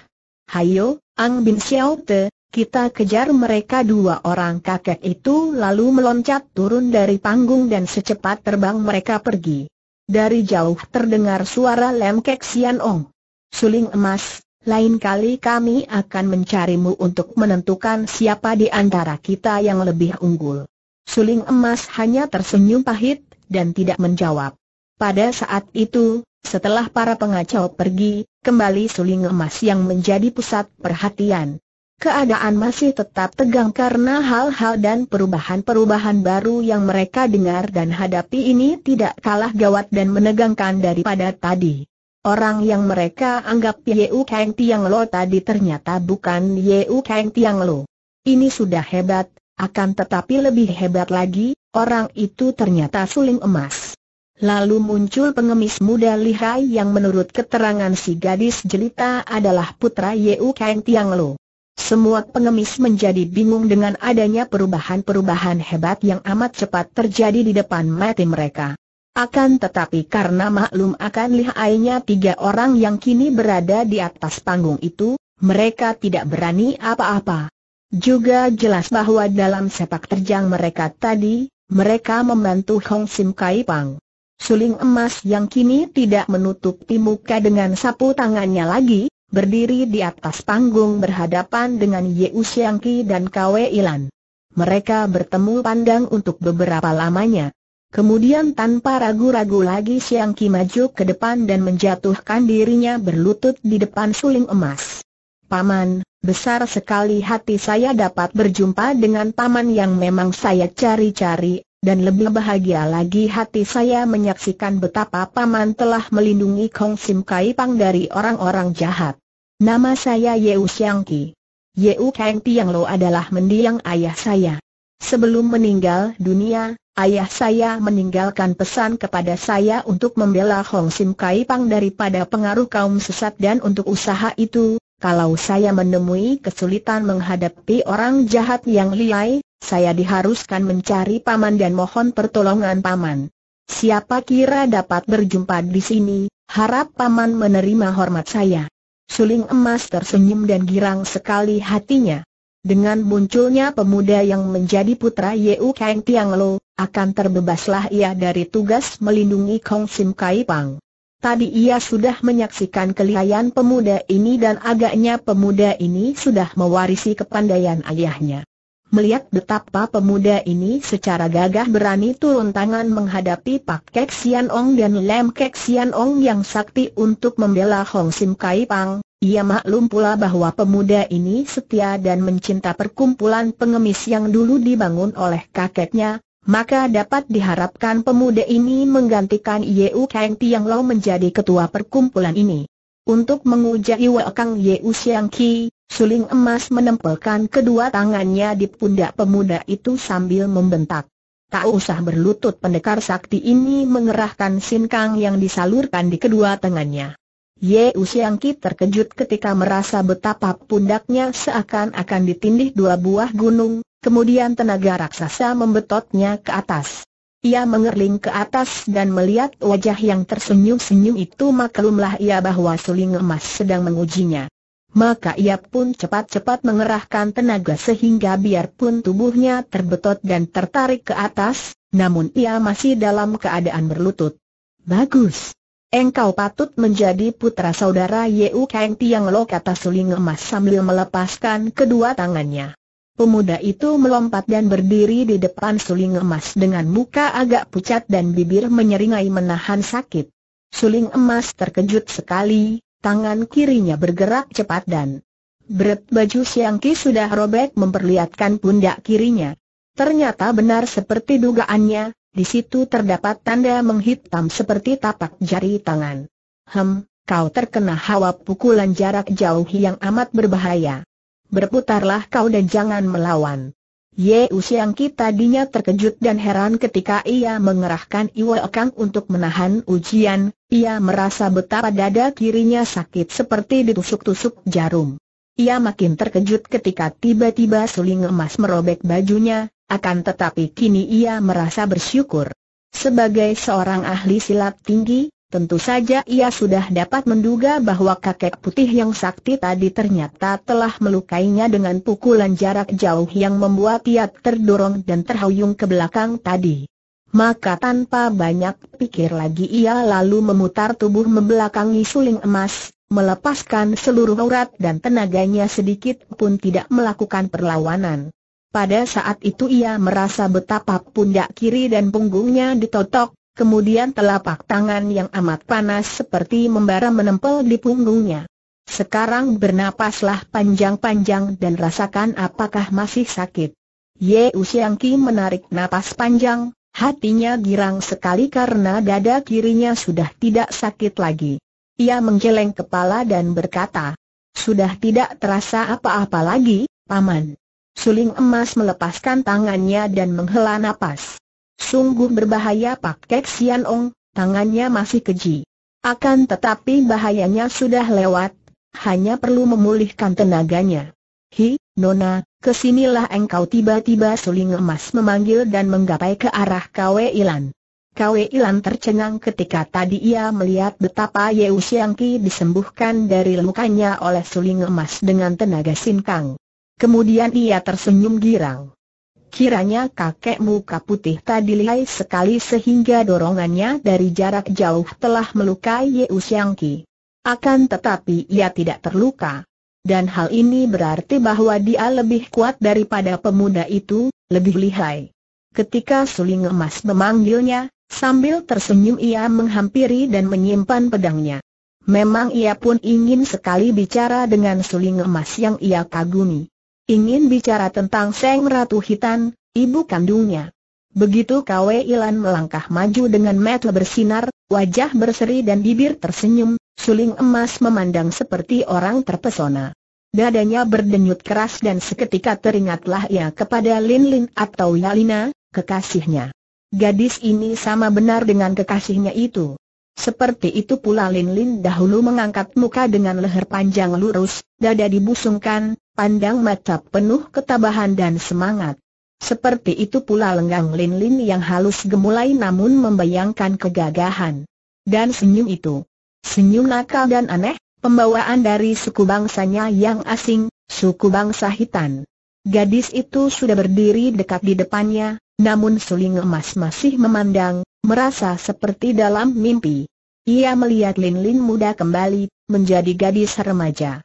Hayo, Ang Bin Xiao Te, kita kejar mereka dua orang kakek itu lalu meloncat turun dari panggung dan secepat terbang mereka pergi. Dari jauh terdengar suara Lem Kek Sian Ong. Suling emas, lain kali kami akan mencarimu untuk menentukan siapa di antara kita yang lebih unggul. Suling emas hanya tersenyum pahit, dan tidak menjawab. Pada saat itu, setelah para pengacau pergi, kembali suling emas yang menjadi pusat perhatian. Keadaan masih tetap tegang karena hal-hal dan perubahan-perubahan baru yang mereka dengar dan hadapi ini tidak kalah gawat dan menegangkan daripada tadi. Orang yang mereka anggap Yeu Kang Tiang Lo tadi ternyata bukan Yeu Kang Tiang Lo. Ini sudah hebat, akan tetapi lebih hebat lagi, orang itu ternyata suling emas. Lalu muncul pengemis muda lihai yang menurut keterangan si gadis jelita adalah putra Yeu Kang Tiang Lo. Semua pengemis menjadi bingung dengan adanya perubahan-perubahan hebat yang amat cepat terjadi di depan mata mereka. Akan tetapi karena maklum akan lihainya tiga orang yang kini berada di atas panggung itu, mereka tidak berani apa-apa. Juga jelas bahwa dalam sepak terjang mereka tadi, mereka membantu Hong Sim Kai Pang. Suling emas yang kini tidak menutupi muka dengan sapu tangannya lagi, berdiri di atas panggung berhadapan dengan Ye Usiangki dan Kwe Ilan. Mereka bertemu pandang untuk beberapa lamanya. Kemudian tanpa ragu-ragu lagi Siangki maju ke depan dan menjatuhkan dirinya berlutut di depan suling emas. Paman, besar sekali hati saya dapat berjumpa dengan paman yang memang saya cari-cari, dan lebih bahagia lagi hati saya menyaksikan betapa Paman telah melindungi Kong Sim Kai Pang dari orang-orang jahat. Nama saya Yeu Xiang Ki. Yeu Kang Tiang Lo adalah mendiang ayah saya. Sebelum meninggal dunia, ayah saya meninggalkan pesan kepada saya untuk membela Hong Sim Kai Pang daripada pengaruh kaum sesat dan untuk usaha itu, kalau saya menemui kesulitan menghadapi orang jahat yang liai, saya diharuskan mencari paman dan mohon pertolongan paman. Siapa kira dapat berjumpa di sini, harap paman menerima hormat saya. Suling emas tersenyum dan girang sekali hatinya. Dengan munculnya pemuda yang menjadi putra Yeu Kang Tiang Lo, akan terbebaslah ia dari tugas melindungi Kong Sim Kai Pang. Tadi ia sudah menyaksikan kelihayan pemuda ini dan agaknya pemuda ini sudah mewarisi kepandaian ayahnya. Melihat betapa pemuda ini secara gagah berani turun tangan menghadapi Pak Kek Sian Ong dan Lem Kek Sian Ong yang sakti untuk membela Hong Sim Kai Pang, ia maklum pula bahwa pemuda ini setia dan mencinta perkumpulan pengemis yang dulu dibangun oleh kakeknya, maka dapat diharapkan pemuda ini menggantikan Yeu Kang Tiang Lo menjadi ketua perkumpulan ini. Untuk menguji Wakang Ye Siang Ki, suling emas menempelkan kedua tangannya di pundak pemuda itu sambil membentak. Tak usah berlutut pendekar sakti ini mengerahkan sinkang yang disalurkan di kedua tangannya. Ye Ki terkejut ketika merasa betapa pundaknya seakan-akan ditindih dua buah gunung, kemudian tenaga raksasa membetotnya ke atas. Ia mengerling ke atas dan melihat wajah yang tersenyum-senyum itu maklumlah ia bahwa suling emas sedang mengujinya. Maka ia pun cepat-cepat mengerahkan tenaga sehingga biarpun tubuhnya terbetot dan tertarik ke atas, namun ia masih dalam keadaan berlutut. Bagus. Engkau patut menjadi putra saudara Yeu Kang Tiang Lo kata suling emas sambil melepaskan kedua tangannya. Pemuda itu melompat dan berdiri di depan suling emas dengan muka agak pucat dan bibir menyeringai menahan sakit. Suling emas terkejut sekali, tangan kirinya bergerak cepat dan berat baju siangki sudah robek memperlihatkan pundak kirinya. Ternyata benar seperti dugaannya, di situ terdapat tanda menghitam seperti tapak jari tangan. Hem, kau terkena hawa pukulan jarak jauh yang amat berbahaya. Berputarlah kau dan jangan melawan. Ye kita tadinya terkejut dan heran ketika ia mengerahkan Iwa Kang untuk menahan ujian, ia merasa betapa dada kirinya sakit seperti ditusuk-tusuk jarum. Ia makin terkejut ketika tiba-tiba suling emas merobek bajunya, akan tetapi kini ia merasa bersyukur. Sebagai seorang ahli silat tinggi, Tentu saja ia sudah dapat menduga bahwa kakek putih yang sakti tadi ternyata telah melukainya dengan pukulan jarak jauh yang membuat ia terdorong dan terhuyung ke belakang tadi. Maka tanpa banyak pikir lagi ia lalu memutar tubuh membelakangi suling emas, melepaskan seluruh aurat dan tenaganya sedikit pun tidak melakukan perlawanan. Pada saat itu ia merasa betapa pundak kiri dan punggungnya ditotok, kemudian telapak tangan yang amat panas seperti membara menempel di punggungnya. Sekarang bernapaslah panjang-panjang dan rasakan apakah masih sakit. Ye Usiang menarik napas panjang, hatinya girang sekali karena dada kirinya sudah tidak sakit lagi. Ia menggeleng kepala dan berkata, Sudah tidak terasa apa-apa lagi, Paman. Suling emas melepaskan tangannya dan menghela napas. Sungguh berbahaya Pak Kek Sian Ong, tangannya masih keji. Akan tetapi bahayanya sudah lewat, hanya perlu memulihkan tenaganya. Hi, Nona, kesinilah engkau tiba-tiba suling emas memanggil dan menggapai ke arah Kwe Ilan. Kwe Ilan tercengang ketika tadi ia melihat betapa Yeu Siang disembuhkan dari lukanya oleh suling emas dengan tenaga sinkang. Kemudian ia tersenyum girang. Kiranya kakek muka putih tadi lihai sekali sehingga dorongannya dari jarak jauh telah melukai Ye Usiangki. Akan tetapi ia tidak terluka. Dan hal ini berarti bahwa dia lebih kuat daripada pemuda itu, lebih lihai. Ketika suling emas memanggilnya, sambil tersenyum ia menghampiri dan menyimpan pedangnya. Memang ia pun ingin sekali bicara dengan suling emas yang ia kagumi. Ingin bicara tentang Seng Ratu Hitan, ibu kandungnya. Begitu Kwe Ilan melangkah maju dengan mata bersinar, wajah berseri dan bibir tersenyum, suling emas memandang seperti orang terpesona. Dadanya berdenyut keras dan seketika teringatlah ia kepada Lin Lin atau Yalina, kekasihnya. Gadis ini sama benar dengan kekasihnya itu. Seperti itu pula Lin Lin dahulu mengangkat muka dengan leher panjang lurus, dada dibusungkan, pandang mata penuh ketabahan dan semangat. Seperti itu pula lenggang Lin Lin yang halus gemulai namun membayangkan kegagahan. Dan senyum itu, senyum nakal dan aneh, pembawaan dari suku bangsanya yang asing, suku bangsa hitam. Gadis itu sudah berdiri dekat di depannya, namun suling emas masih memandang, merasa seperti dalam mimpi. Ia melihat Lin Lin muda kembali, menjadi gadis remaja.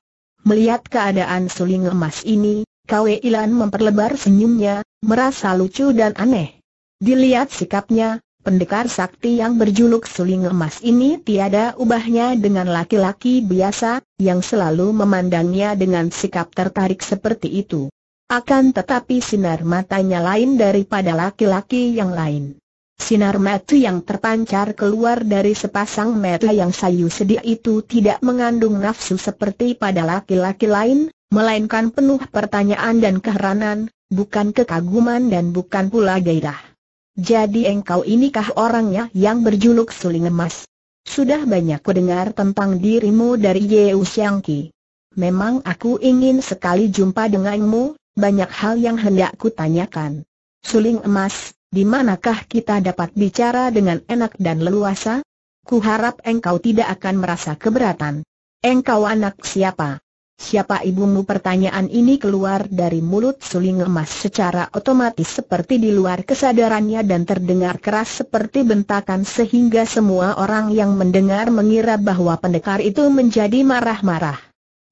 Melihat keadaan suling emas ini, Kwe Ilan memperlebar senyumnya, merasa lucu dan aneh. Dilihat sikapnya, pendekar sakti yang berjuluk suling emas ini tiada ubahnya dengan laki-laki biasa, yang selalu memandangnya dengan sikap tertarik seperti itu. Akan tetapi sinar matanya lain daripada laki-laki yang lain. Sinar mata yang terpancar keluar dari sepasang mata yang sayu sedih itu tidak mengandung nafsu seperti pada laki-laki lain, melainkan penuh pertanyaan dan keheranan, bukan kekaguman dan bukan pula gairah. Jadi engkau inikah orangnya yang berjuluk suling emas? Sudah banyak ku dengar tentang dirimu dari Yeu Xiangqi. Memang aku ingin sekali jumpa denganmu, banyak hal yang hendak tanyakan. Suling emas, di manakah kita dapat bicara dengan enak dan leluasa? Kuharap engkau tidak akan merasa keberatan. Engkau anak siapa? Siapa ibumu pertanyaan ini keluar dari mulut suling emas secara otomatis seperti di luar kesadarannya dan terdengar keras seperti bentakan sehingga semua orang yang mendengar mengira bahwa pendekar itu menjadi marah-marah.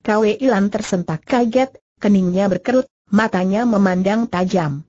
Kwe Ilan tersentak kaget, keningnya berkerut, matanya memandang tajam.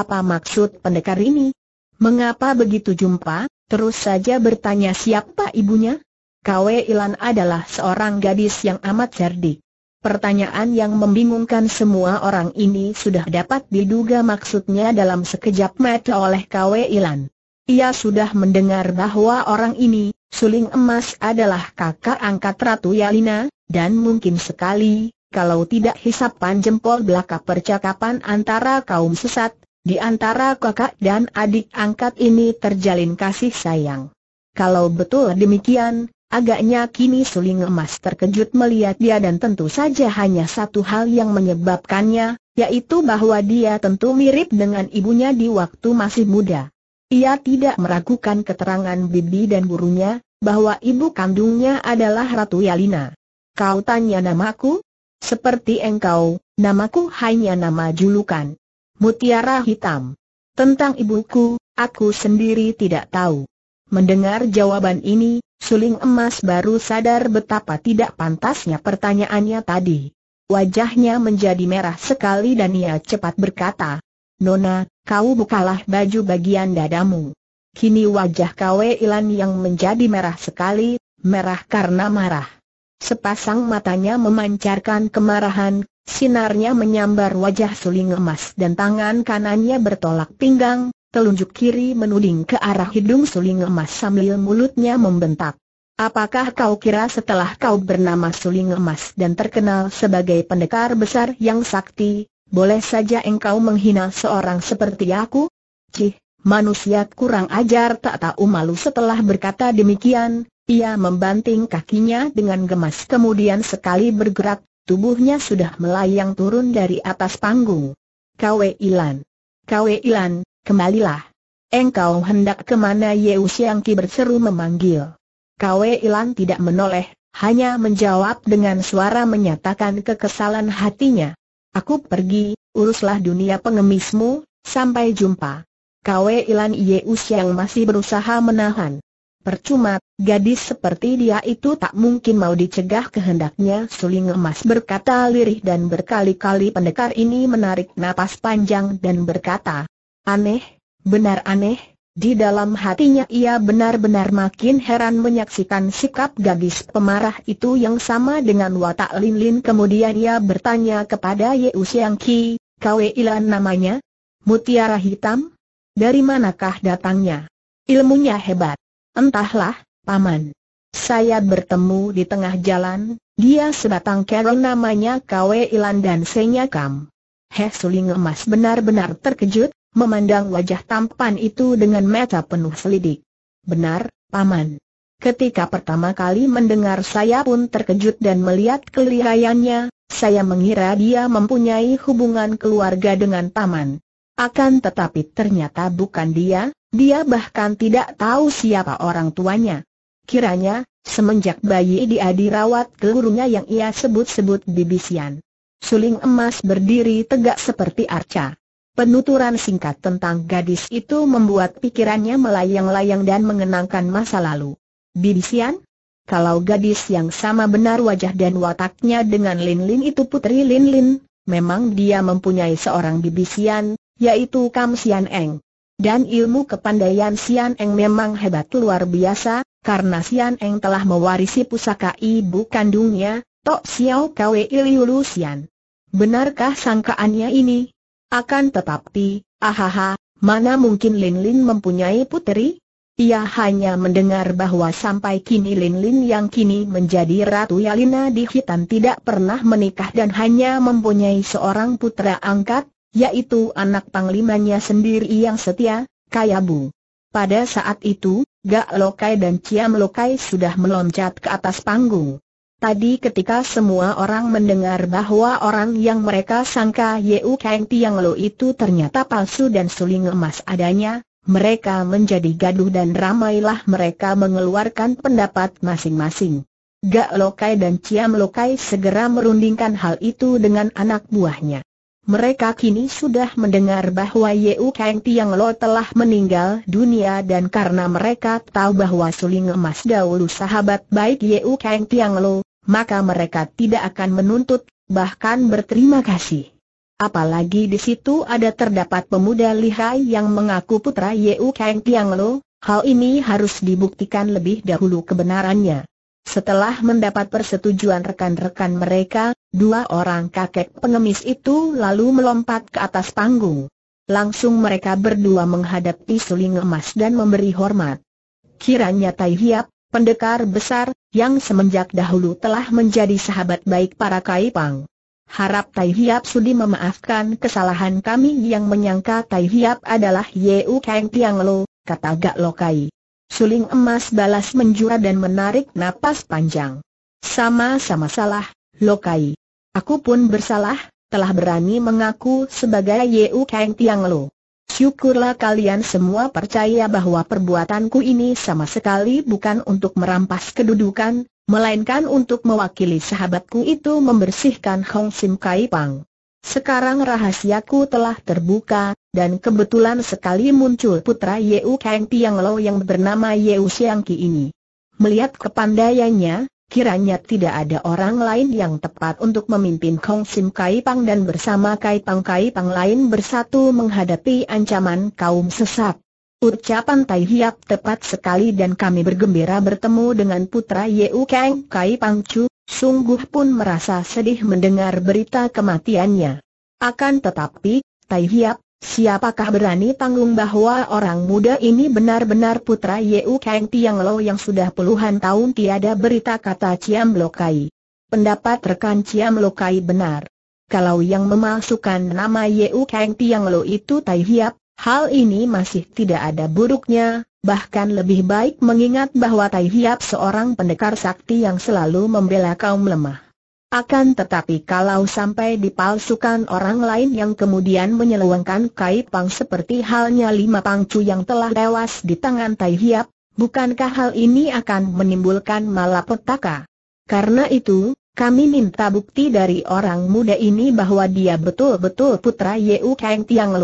Apa maksud pendekar ini? Mengapa begitu jumpa? Terus saja bertanya siapa ibunya? Kwe Ilan adalah seorang gadis yang amat cerdik. Pertanyaan yang membingungkan semua orang ini sudah dapat diduga maksudnya dalam sekejap mata oleh Kwe Ilan. Ia sudah mendengar bahwa orang ini, Suling Emas adalah kakak angkat Ratu Yalina, dan mungkin sekali, kalau tidak hisapan jempol belaka percakapan antara kaum sesat, di antara kakak dan adik angkat ini terjalin kasih sayang. Kalau betul demikian, Agaknya kini suling emas terkejut melihat dia dan tentu saja hanya satu hal yang menyebabkannya, yaitu bahwa dia tentu mirip dengan ibunya di waktu masih muda. Ia tidak meragukan keterangan bibi dan burunya, bahwa ibu kandungnya adalah Ratu Yalina. Kau tanya namaku? Seperti engkau, namaku hanya nama julukan. Mutiara Hitam. Tentang ibuku, aku sendiri tidak tahu. Mendengar jawaban ini, Suling Emas baru sadar betapa tidak pantasnya pertanyaannya tadi. Wajahnya menjadi merah sekali dan ia cepat berkata, Nona, kau bukalah baju bagian dadamu. Kini wajah Kwe Ilan yang menjadi merah sekali, merah karena marah. Sepasang matanya memancarkan kemarahan, sinarnya menyambar wajah suling emas dan tangan kanannya bertolak pinggang, telunjuk kiri menuding ke arah hidung suling emas sambil mulutnya membentak. Apakah kau kira setelah kau bernama suling emas dan terkenal sebagai pendekar besar yang sakti, boleh saja engkau menghina seorang seperti aku? Cih, manusia kurang ajar tak tahu malu setelah berkata demikian, ia membanting kakinya dengan gemas kemudian sekali bergerak, tubuhnya sudah melayang turun dari atas panggung. Kwe Ilan. Kwe Ilan, kembalilah. Engkau hendak kemana Yeu Siang Ki berseru memanggil. Kwe Ilan tidak menoleh, hanya menjawab dengan suara menyatakan kekesalan hatinya. Aku pergi, uruslah dunia pengemismu, sampai jumpa. Kwe Ilan Yeu Siang masih berusaha menahan. Percuma, gadis seperti dia itu tak mungkin mau dicegah kehendaknya suling emas berkata lirih dan berkali-kali pendekar ini menarik napas panjang dan berkata, Aneh, benar aneh, di dalam hatinya ia benar-benar makin heran menyaksikan sikap gadis pemarah itu yang sama dengan watak Lin Lin kemudian ia bertanya kepada Ye Siang Ki, Ilan namanya? Mutiara Hitam? Dari manakah datangnya? Ilmunya hebat. Entahlah, Paman. Saya bertemu di tengah jalan, dia sebatang keren namanya Kwe Ilan dan Senyakam. Heh Suling Emas benar-benar terkejut, memandang wajah tampan itu dengan mata penuh selidik. Benar, Paman. Ketika pertama kali mendengar saya pun terkejut dan melihat kelihayannya, saya mengira dia mempunyai hubungan keluarga dengan paman. Akan tetapi ternyata bukan dia, dia bahkan tidak tahu siapa orang tuanya. Kiranya, semenjak bayi dia dirawat yang ia sebut-sebut Bibisian. Suling emas berdiri tegak seperti arca. Penuturan singkat tentang gadis itu membuat pikirannya melayang-layang dan mengenangkan masa lalu. Bibisian? Kalau gadis yang sama benar wajah dan wataknya dengan Lin Lin itu putri Lin Lin, memang dia mempunyai seorang bibisian, yaitu Kam Sian Eng. Dan ilmu kepandaian Sian Eng memang hebat luar biasa, karena Sian Eng telah mewarisi pusaka ibu kandungnya, Tok Xiao Kwe Iliulu Sian. Benarkah sangkaannya ini? Akan tetapi, ahaha, mana mungkin Lin Lin mempunyai puteri? Ia hanya mendengar bahwa sampai kini Lin Lin yang kini menjadi Ratu Yalina di Hitan tidak pernah menikah dan hanya mempunyai seorang putra angkat, yaitu anak panglimanya sendiri yang setia, Kaya Bu. Pada saat itu, Gak Lokai dan Ciam Lokai sudah meloncat ke atas panggung. Tadi ketika semua orang mendengar bahwa orang yang mereka sangka Yeu Kang Tiang Lo itu ternyata palsu dan suling emas adanya, mereka menjadi gaduh dan ramailah mereka mengeluarkan pendapat masing-masing. Gak Lokai dan Ciam Lokai segera merundingkan hal itu dengan anak buahnya. Mereka kini sudah mendengar bahwa Yeu Kang Tiang Lo telah meninggal dunia dan karena mereka tahu bahwa suling emas dahulu sahabat baik Yeu Kang Tiang Lo, maka mereka tidak akan menuntut, bahkan berterima kasih. Apalagi di situ ada terdapat pemuda lihai yang mengaku putra Yeu Kang Tiang Lo, hal ini harus dibuktikan lebih dahulu kebenarannya. Setelah mendapat persetujuan rekan-rekan mereka, dua orang kakek pengemis itu lalu melompat ke atas panggung. Langsung mereka berdua menghadapi suling emas dan memberi hormat. Kiranya Tai Hiap, pendekar besar, yang semenjak dahulu telah menjadi sahabat baik para kai pang. Harap Tai Hiap sudi memaafkan kesalahan kami yang menyangka Tai Hiap adalah Yeu Kang Tiang Lo, kata Gak Lokai. Suling emas balas menjura dan menarik napas panjang. Sama-sama salah, Lokai. Aku pun bersalah, telah berani mengaku sebagai Yeu Kang Tiang Lo. Syukurlah kalian semua percaya bahwa perbuatanku ini sama sekali bukan untuk merampas kedudukan, melainkan untuk mewakili sahabatku itu membersihkan Hong Sim Kai Pang. Sekarang rahasiaku telah terbuka, dan kebetulan sekali muncul putra Yeu Kang Tiang Lo yang bernama Yeu Siang Ki ini. Melihat kepandaiannya, kiranya tidak ada orang lain yang tepat untuk memimpin Kong Sim Kai Pang dan bersama Kai Pang Kai Pang lain bersatu menghadapi ancaman kaum sesat. Ucapan Tai Hiap tepat sekali dan kami bergembira bertemu dengan putra Yeu Kang Kai Pang Chu, sungguh pun merasa sedih mendengar berita kematiannya. Akan tetapi, Tai Hiap, siapakah berani tanggung bahwa orang muda ini benar-benar putra Yeu Kang Tiang Lo yang sudah puluhan tahun tiada berita kata Ciam Lokai. Pendapat rekan Ciam Lokai benar. Kalau yang memasukkan nama Yeu Kang Tiang Lo itu Tai Hiap, hal ini masih tidak ada buruknya, Bahkan lebih baik mengingat bahwa Tai Hiap seorang pendekar sakti yang selalu membela kaum lemah. Akan tetapi kalau sampai dipalsukan orang lain yang kemudian menyeluangkan kai pang seperti halnya lima pangcu yang telah tewas di tangan Tai Hiap, bukankah hal ini akan menimbulkan malapetaka? Karena itu, kami minta bukti dari orang muda ini bahwa dia betul-betul putra Yeu Kang Tiang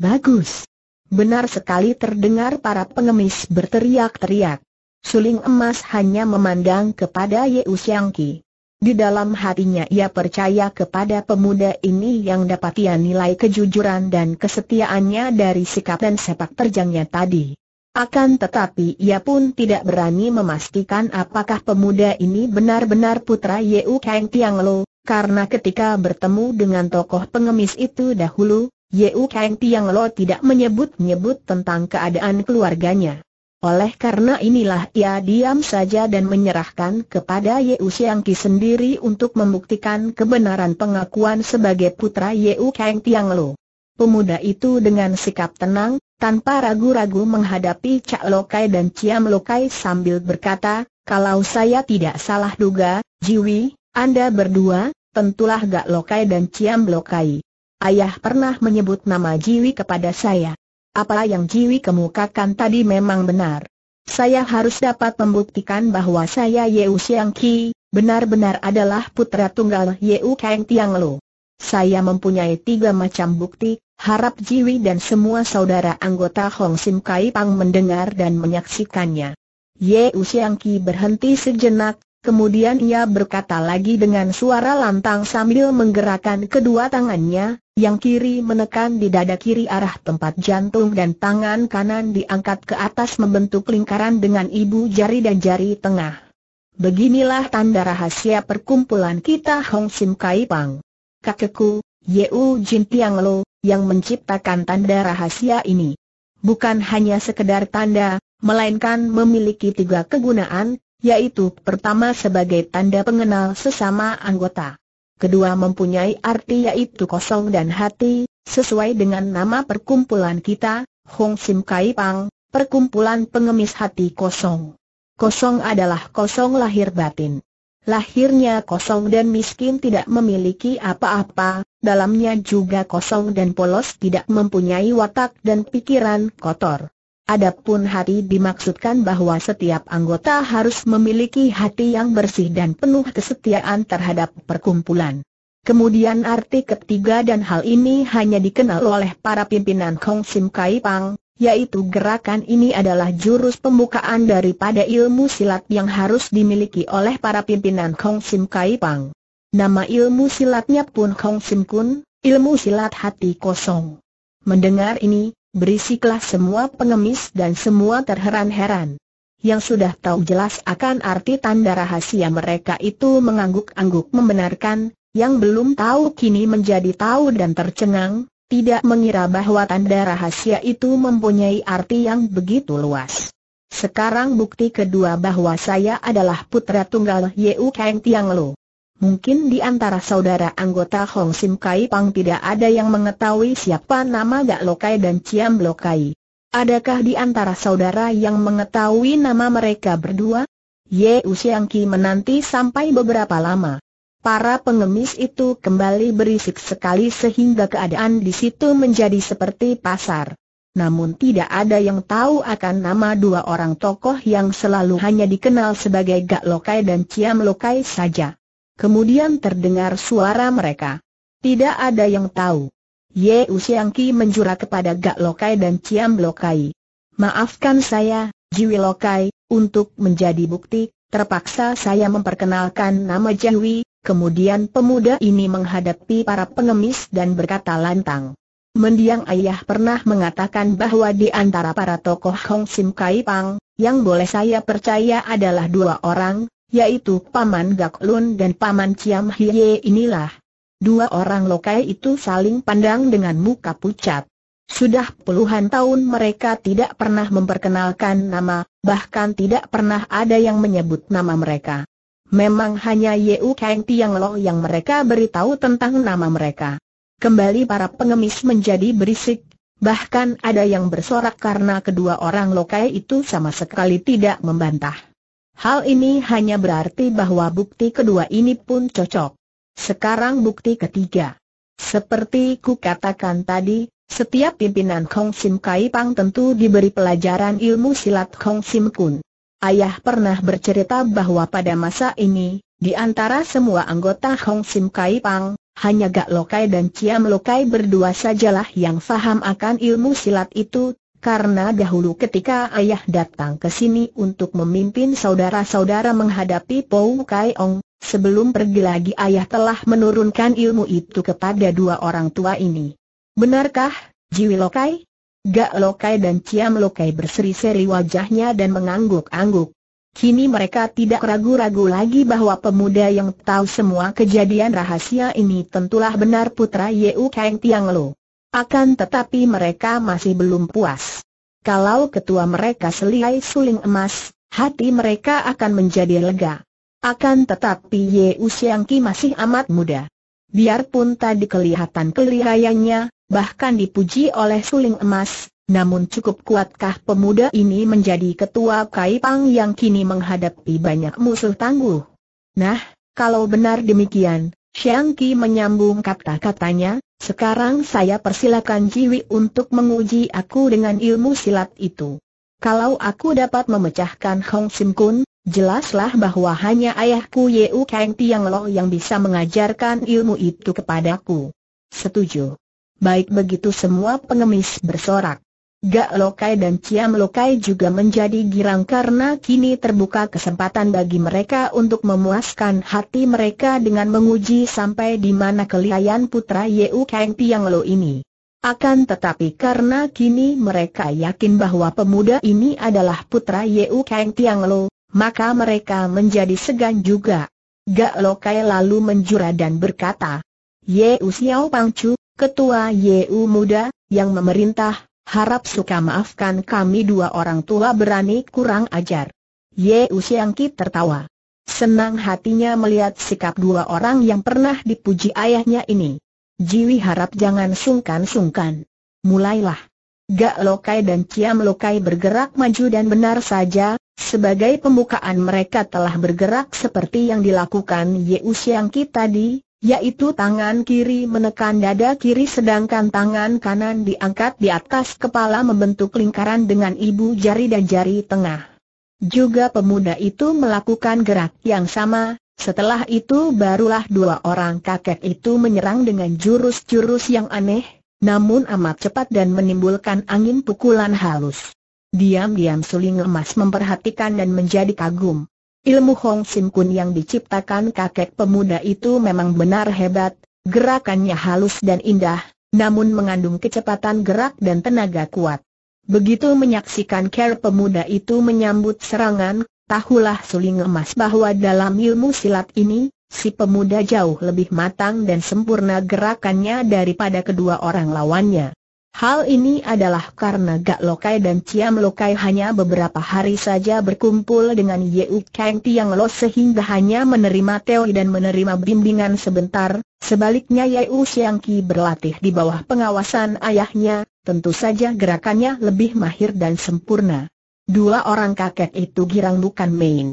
Bagus. Benar sekali terdengar para pengemis berteriak-teriak. Suling emas hanya memandang kepada Ye Usiangki. Di dalam hatinya ia percaya kepada pemuda ini yang dapat ia nilai kejujuran dan kesetiaannya dari sikap dan sepak terjangnya tadi. Akan tetapi ia pun tidak berani memastikan apakah pemuda ini benar-benar putra Yeu Kang Tianglo, karena ketika bertemu dengan tokoh pengemis itu dahulu, Yeu Kang Tiang Lo tidak menyebut-nyebut tentang keadaan keluarganya. Oleh karena inilah ia diam saja dan menyerahkan kepada Yeu Siang Ki sendiri untuk membuktikan kebenaran pengakuan sebagai putra Yeu Kang Tiang Lo. Pemuda itu dengan sikap tenang, tanpa ragu-ragu menghadapi Cak Lokai dan Ciam Lokai sambil berkata, kalau saya tidak salah duga, Jiwi, Anda berdua, tentulah Gak Lokai dan Ciam Lokai ayah pernah menyebut nama Jiwi kepada saya. Apa yang Jiwi kemukakan tadi memang benar. Saya harus dapat membuktikan bahwa saya Yeu Siang Ki, benar-benar adalah putra tunggal Yeu Kang Tiang Lo. Saya mempunyai tiga macam bukti, harap Jiwi dan semua saudara anggota Hong Sim Kai Pang mendengar dan menyaksikannya. Yeu Siang Ki berhenti sejenak, Kemudian ia berkata lagi dengan suara lantang sambil menggerakkan kedua tangannya, yang kiri menekan di dada kiri arah tempat jantung dan tangan kanan diangkat ke atas membentuk lingkaran dengan ibu jari dan jari tengah. Beginilah tanda rahasia perkumpulan kita Hong Sim Kai Pang. Kakekku, Yeu Jin Tiang Lo, yang menciptakan tanda rahasia ini. Bukan hanya sekedar tanda, melainkan memiliki tiga kegunaan, yaitu pertama sebagai tanda pengenal sesama anggota. Kedua mempunyai arti yaitu kosong dan hati, sesuai dengan nama perkumpulan kita, Hong Sim Kai Pang, perkumpulan pengemis hati kosong. Kosong adalah kosong lahir batin. Lahirnya kosong dan miskin tidak memiliki apa-apa, dalamnya juga kosong dan polos tidak mempunyai watak dan pikiran kotor. Adapun hati dimaksudkan bahwa setiap anggota harus memiliki hati yang bersih dan penuh kesetiaan terhadap perkumpulan. Kemudian arti ketiga dan hal ini hanya dikenal oleh para pimpinan Kong Sim Kai Pang, yaitu gerakan ini adalah jurus pembukaan daripada ilmu silat yang harus dimiliki oleh para pimpinan Kong Sim Kai Pang. Nama ilmu silatnya pun Kong Sim Kun, ilmu silat hati kosong. Mendengar ini, Berisiklah semua pengemis dan semua terheran-heran. Yang sudah tahu jelas akan arti tanda rahasia mereka itu mengangguk-angguk membenarkan, yang belum tahu kini menjadi tahu dan tercengang, tidak mengira bahwa tanda rahasia itu mempunyai arti yang begitu luas. Sekarang bukti kedua bahwa saya adalah putra tunggal Yeu Kang Tianglu. Mungkin di antara saudara anggota Hong Sim Kai Pang tidak ada yang mengetahui siapa nama Gak Lokai dan Ciam Lokai. Adakah di antara saudara yang mengetahui nama mereka berdua? Ye Usiang Ki menanti sampai beberapa lama. Para pengemis itu kembali berisik sekali sehingga keadaan di situ menjadi seperti pasar. Namun tidak ada yang tahu akan nama dua orang tokoh yang selalu hanya dikenal sebagai Gak Lokai dan Ciam Lokai saja. Kemudian terdengar suara mereka. Tidak ada yang tahu. Ye Usiangki menjura kepada Gak Lokai dan Ciam Lokai. Maafkan saya, Jiwi Lokai, untuk menjadi bukti, terpaksa saya memperkenalkan nama Jiwi, kemudian pemuda ini menghadapi para pengemis dan berkata lantang. Mendiang ayah pernah mengatakan bahwa di antara para tokoh Hong Sim Kai Pang, yang boleh saya percaya adalah dua orang, yaitu Paman Lun dan Paman Ciam Hiye inilah. Dua orang lokai itu saling pandang dengan muka pucat. Sudah puluhan tahun mereka tidak pernah memperkenalkan nama, bahkan tidak pernah ada yang menyebut nama mereka. Memang hanya Yeu Kang Tiang Lo yang mereka beritahu tentang nama mereka. Kembali para pengemis menjadi berisik, bahkan ada yang bersorak karena kedua orang lokai itu sama sekali tidak membantah. Hal ini hanya berarti bahwa bukti kedua ini pun cocok. Sekarang bukti ketiga. Seperti ku katakan tadi, setiap pimpinan Kong Sim Kai Pang tentu diberi pelajaran ilmu silat Kong Sim Kun. Ayah pernah bercerita bahwa pada masa ini, di antara semua anggota Hong Sim Kai Pang, hanya Gak Lokai dan Ciam Lokai berdua sajalah yang faham akan ilmu silat itu, karena dahulu ketika ayah datang ke sini untuk memimpin saudara-saudara menghadapi Pou Kai Ong, sebelum pergi lagi ayah telah menurunkan ilmu itu kepada dua orang tua ini. Benarkah, Jiwi Lokai? Gak Lokai dan Ciam Lokai berseri-seri wajahnya dan mengangguk-angguk. Kini mereka tidak ragu-ragu lagi bahwa pemuda yang tahu semua kejadian rahasia ini tentulah benar putra Yeu Kang Tiang Lo. Akan tetapi mereka masih belum puas. Kalau ketua mereka selai suling emas, hati mereka akan menjadi lega. Akan tetapi Ye Usiangki masih amat muda. Biarpun tadi kelihatan kelihayanya, bahkan dipuji oleh suling emas, namun cukup kuatkah pemuda ini menjadi ketua Kai Pang yang kini menghadapi banyak musuh tangguh? Nah, kalau benar demikian, Xiang Qi menyambung kata-katanya, sekarang saya persilakan Jiwi untuk menguji aku dengan ilmu silat itu. Kalau aku dapat memecahkan Hong Sim Kun, jelaslah bahwa hanya ayahku Yeu Kang Tiang Lo yang bisa mengajarkan ilmu itu kepadaku. Setuju. Baik begitu semua pengemis bersorak. Gak Lokai dan Ciam Lokai juga menjadi girang karena kini terbuka kesempatan bagi mereka untuk memuaskan hati mereka dengan menguji sampai di mana kelihayan putra Yeu Kang Tiang Lo ini. Akan tetapi karena kini mereka yakin bahwa pemuda ini adalah putra Yeu Kang Tiang Lo, maka mereka menjadi segan juga. Gak Lokai lalu menjura dan berkata, Yeu Xiao Pangcu, ketua Yeu muda, yang memerintah, Harap suka maafkan kami dua orang tua berani kurang ajar. Ye Usiang Ki tertawa. Senang hatinya melihat sikap dua orang yang pernah dipuji ayahnya ini. Jiwi harap jangan sungkan-sungkan. Mulailah. Gak Lokai dan Ciam Lokai bergerak maju dan benar saja, sebagai pembukaan mereka telah bergerak seperti yang dilakukan Ye Usiang Ki tadi, yaitu tangan kiri menekan dada kiri sedangkan tangan kanan diangkat di atas kepala membentuk lingkaran dengan ibu jari dan jari tengah. Juga pemuda itu melakukan gerak yang sama, setelah itu barulah dua orang kakek itu menyerang dengan jurus-jurus yang aneh, namun amat cepat dan menimbulkan angin pukulan halus. Diam-diam Suling Emas memperhatikan dan menjadi kagum. Ilmu Hong Sim Kun yang diciptakan kakek pemuda itu memang benar hebat, gerakannya halus dan indah, namun mengandung kecepatan gerak dan tenaga kuat. Begitu menyaksikan care pemuda itu menyambut serangan, tahulah suling emas bahwa dalam ilmu silat ini, si pemuda jauh lebih matang dan sempurna gerakannya daripada kedua orang lawannya. Hal ini adalah karena Gak Lokai dan Ciam Lokai hanya beberapa hari saja berkumpul dengan Yeu Kang Tiang Lo sehingga hanya menerima teori dan menerima bimbingan sebentar, sebaliknya Yeu Siang Ki berlatih di bawah pengawasan ayahnya, tentu saja gerakannya lebih mahir dan sempurna. Dua orang kakek itu girang bukan main.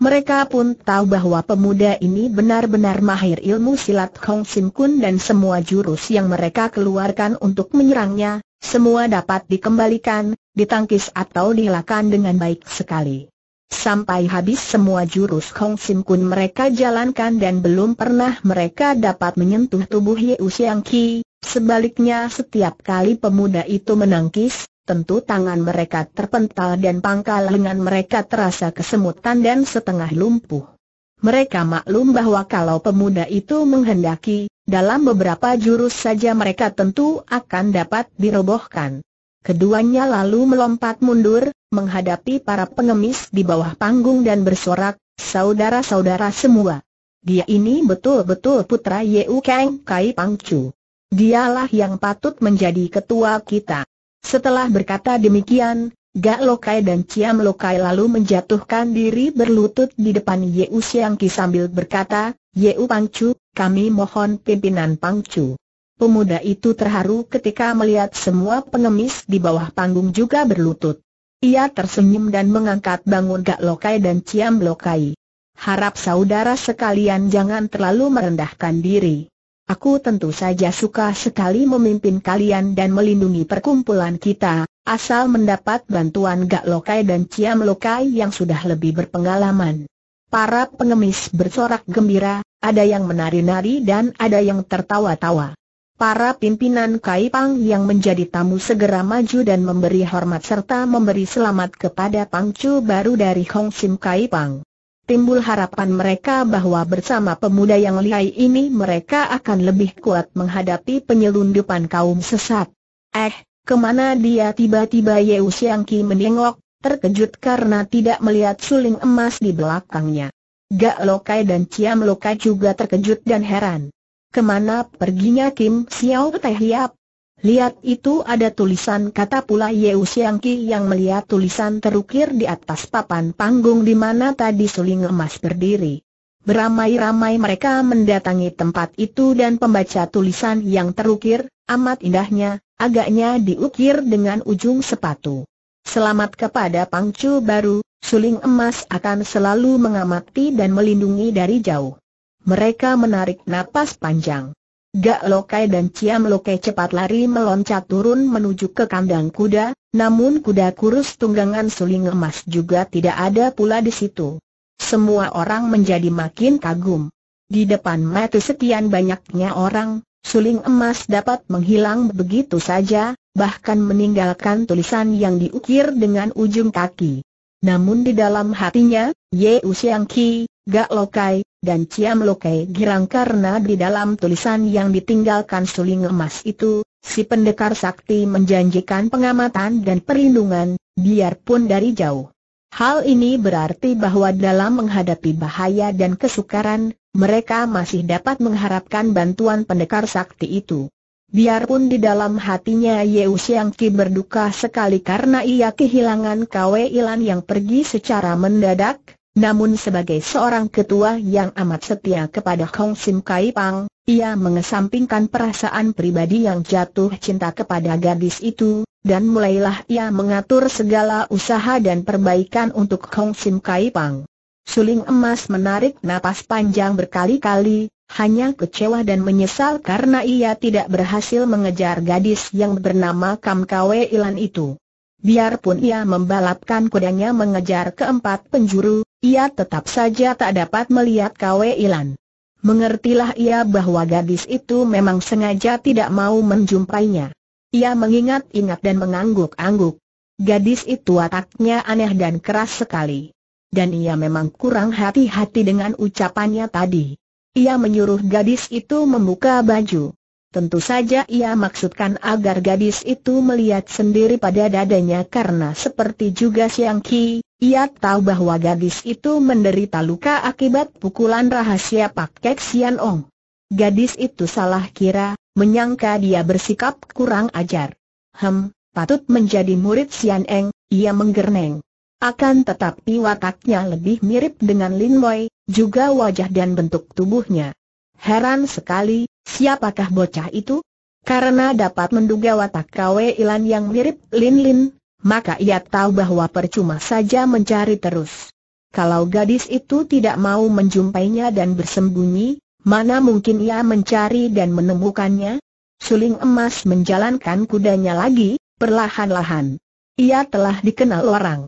Mereka pun tahu bahwa pemuda ini benar-benar mahir ilmu silat Hong Sim Kun dan semua jurus yang mereka keluarkan untuk menyerangnya, semua dapat dikembalikan, ditangkis atau dihilangkan dengan baik sekali. Sampai habis semua jurus Hong Sim Kun mereka jalankan dan belum pernah mereka dapat menyentuh tubuh Ye Siang Ki. Sebaliknya setiap kali pemuda itu menangkis, Tentu tangan mereka terpental dan pangkal lengan mereka terasa kesemutan dan setengah lumpuh. Mereka maklum bahwa kalau pemuda itu menghendaki, dalam beberapa jurus saja mereka tentu akan dapat dirobohkan. Keduanya lalu melompat mundur, menghadapi para pengemis di bawah panggung dan bersorak, saudara-saudara semua. Dia ini betul-betul putra Yeu Kang Kai Pangcu. Dialah yang patut menjadi ketua kita. Setelah berkata demikian, Gak Lokai dan Ciam Lokai lalu menjatuhkan diri berlutut di depan Yeu Siang Ki sambil berkata, Yeu Pangcu, kami mohon pimpinan Pangcu. Pemuda itu terharu ketika melihat semua pengemis di bawah panggung juga berlutut. Ia tersenyum dan mengangkat bangun Gak Lokai dan Ciam Lokai. Harap saudara sekalian jangan terlalu merendahkan diri. Aku tentu saja suka sekali memimpin kalian dan melindungi perkumpulan kita, asal mendapat bantuan Gak Lokai dan Ciam Lokai yang sudah lebih berpengalaman. Para pengemis bersorak gembira, ada yang menari-nari dan ada yang tertawa-tawa. Para pimpinan Kaipang yang menjadi tamu segera maju dan memberi hormat serta memberi selamat kepada Pangcu baru dari Hong Sim Kaipang timbul harapan mereka bahwa bersama pemuda yang lihai ini mereka akan lebih kuat menghadapi penyelundupan kaum sesat. Eh, kemana dia tiba-tiba Yeu Siang Ki menengok, terkejut karena tidak melihat suling emas di belakangnya. Gak Lokai dan Ciam Lokai juga terkejut dan heran. Kemana perginya Kim Xiao Teh Hiap? Lihat itu ada tulisan kata pula Yeu Siangki yang melihat tulisan terukir di atas papan panggung di mana tadi suling emas berdiri. Beramai-ramai mereka mendatangi tempat itu dan pembaca tulisan yang terukir, amat indahnya, agaknya diukir dengan ujung sepatu. Selamat kepada Pangcu baru, suling emas akan selalu mengamati dan melindungi dari jauh. Mereka menarik napas panjang. Gak Lokai dan Ciam Lokai cepat lari meloncat turun menuju ke kandang kuda, namun kuda kurus tunggangan suling emas juga tidak ada pula di situ. Semua orang menjadi makin kagum. Di depan mata sekian banyaknya orang, suling emas dapat menghilang begitu saja, bahkan meninggalkan tulisan yang diukir dengan ujung kaki. Namun di dalam hatinya, Ye Usiang Ki, Gak Lokai, dan Ciam Lokai girang karena di dalam tulisan yang ditinggalkan suling emas itu, si pendekar sakti menjanjikan pengamatan dan perlindungan, biarpun dari jauh. Hal ini berarti bahwa dalam menghadapi bahaya dan kesukaran, mereka masih dapat mengharapkan bantuan pendekar sakti itu. Biarpun di dalam hatinya Yeu Siang Ki berduka sekali karena ia kehilangan Kwe Ilan yang pergi secara mendadak, namun sebagai seorang ketua yang amat setia kepada Kong Sim Kai Pang, ia mengesampingkan perasaan pribadi yang jatuh cinta kepada gadis itu, dan mulailah ia mengatur segala usaha dan perbaikan untuk Kong Sim Kai Pang. Suling emas menarik napas panjang berkali-kali, hanya kecewa dan menyesal karena ia tidak berhasil mengejar gadis yang bernama Kam Kwe Ilan itu. Biarpun ia membalapkan kudanya mengejar keempat penjuru, ia tetap saja tak dapat melihat Kwe Ilan. Mengertilah ia bahwa gadis itu memang sengaja tidak mau menjumpainya. Ia mengingat-ingat dan mengangguk-angguk. Gadis itu wataknya aneh dan keras sekali. Dan ia memang kurang hati-hati dengan ucapannya tadi. Ia menyuruh gadis itu membuka baju. Tentu saja ia maksudkan agar gadis itu melihat sendiri pada dadanya karena seperti juga Siang Ki, ia tahu bahwa gadis itu menderita luka akibat pukulan rahasia Pak Kek Sian Ong. Gadis itu salah kira, menyangka dia bersikap kurang ajar. Hem, patut menjadi murid Sian Eng, ia menggerneng. Akan tetapi wataknya lebih mirip dengan Lin Wei, juga wajah dan bentuk tubuhnya. Heran sekali, siapakah bocah itu? Karena dapat menduga watak Kwe Ilan yang mirip Lin Lin, maka ia tahu bahwa percuma saja mencari terus. Kalau gadis itu tidak mau menjumpainya dan bersembunyi, mana mungkin ia mencari dan menemukannya? Suling emas menjalankan kudanya lagi, perlahan-lahan. Ia telah dikenal orang.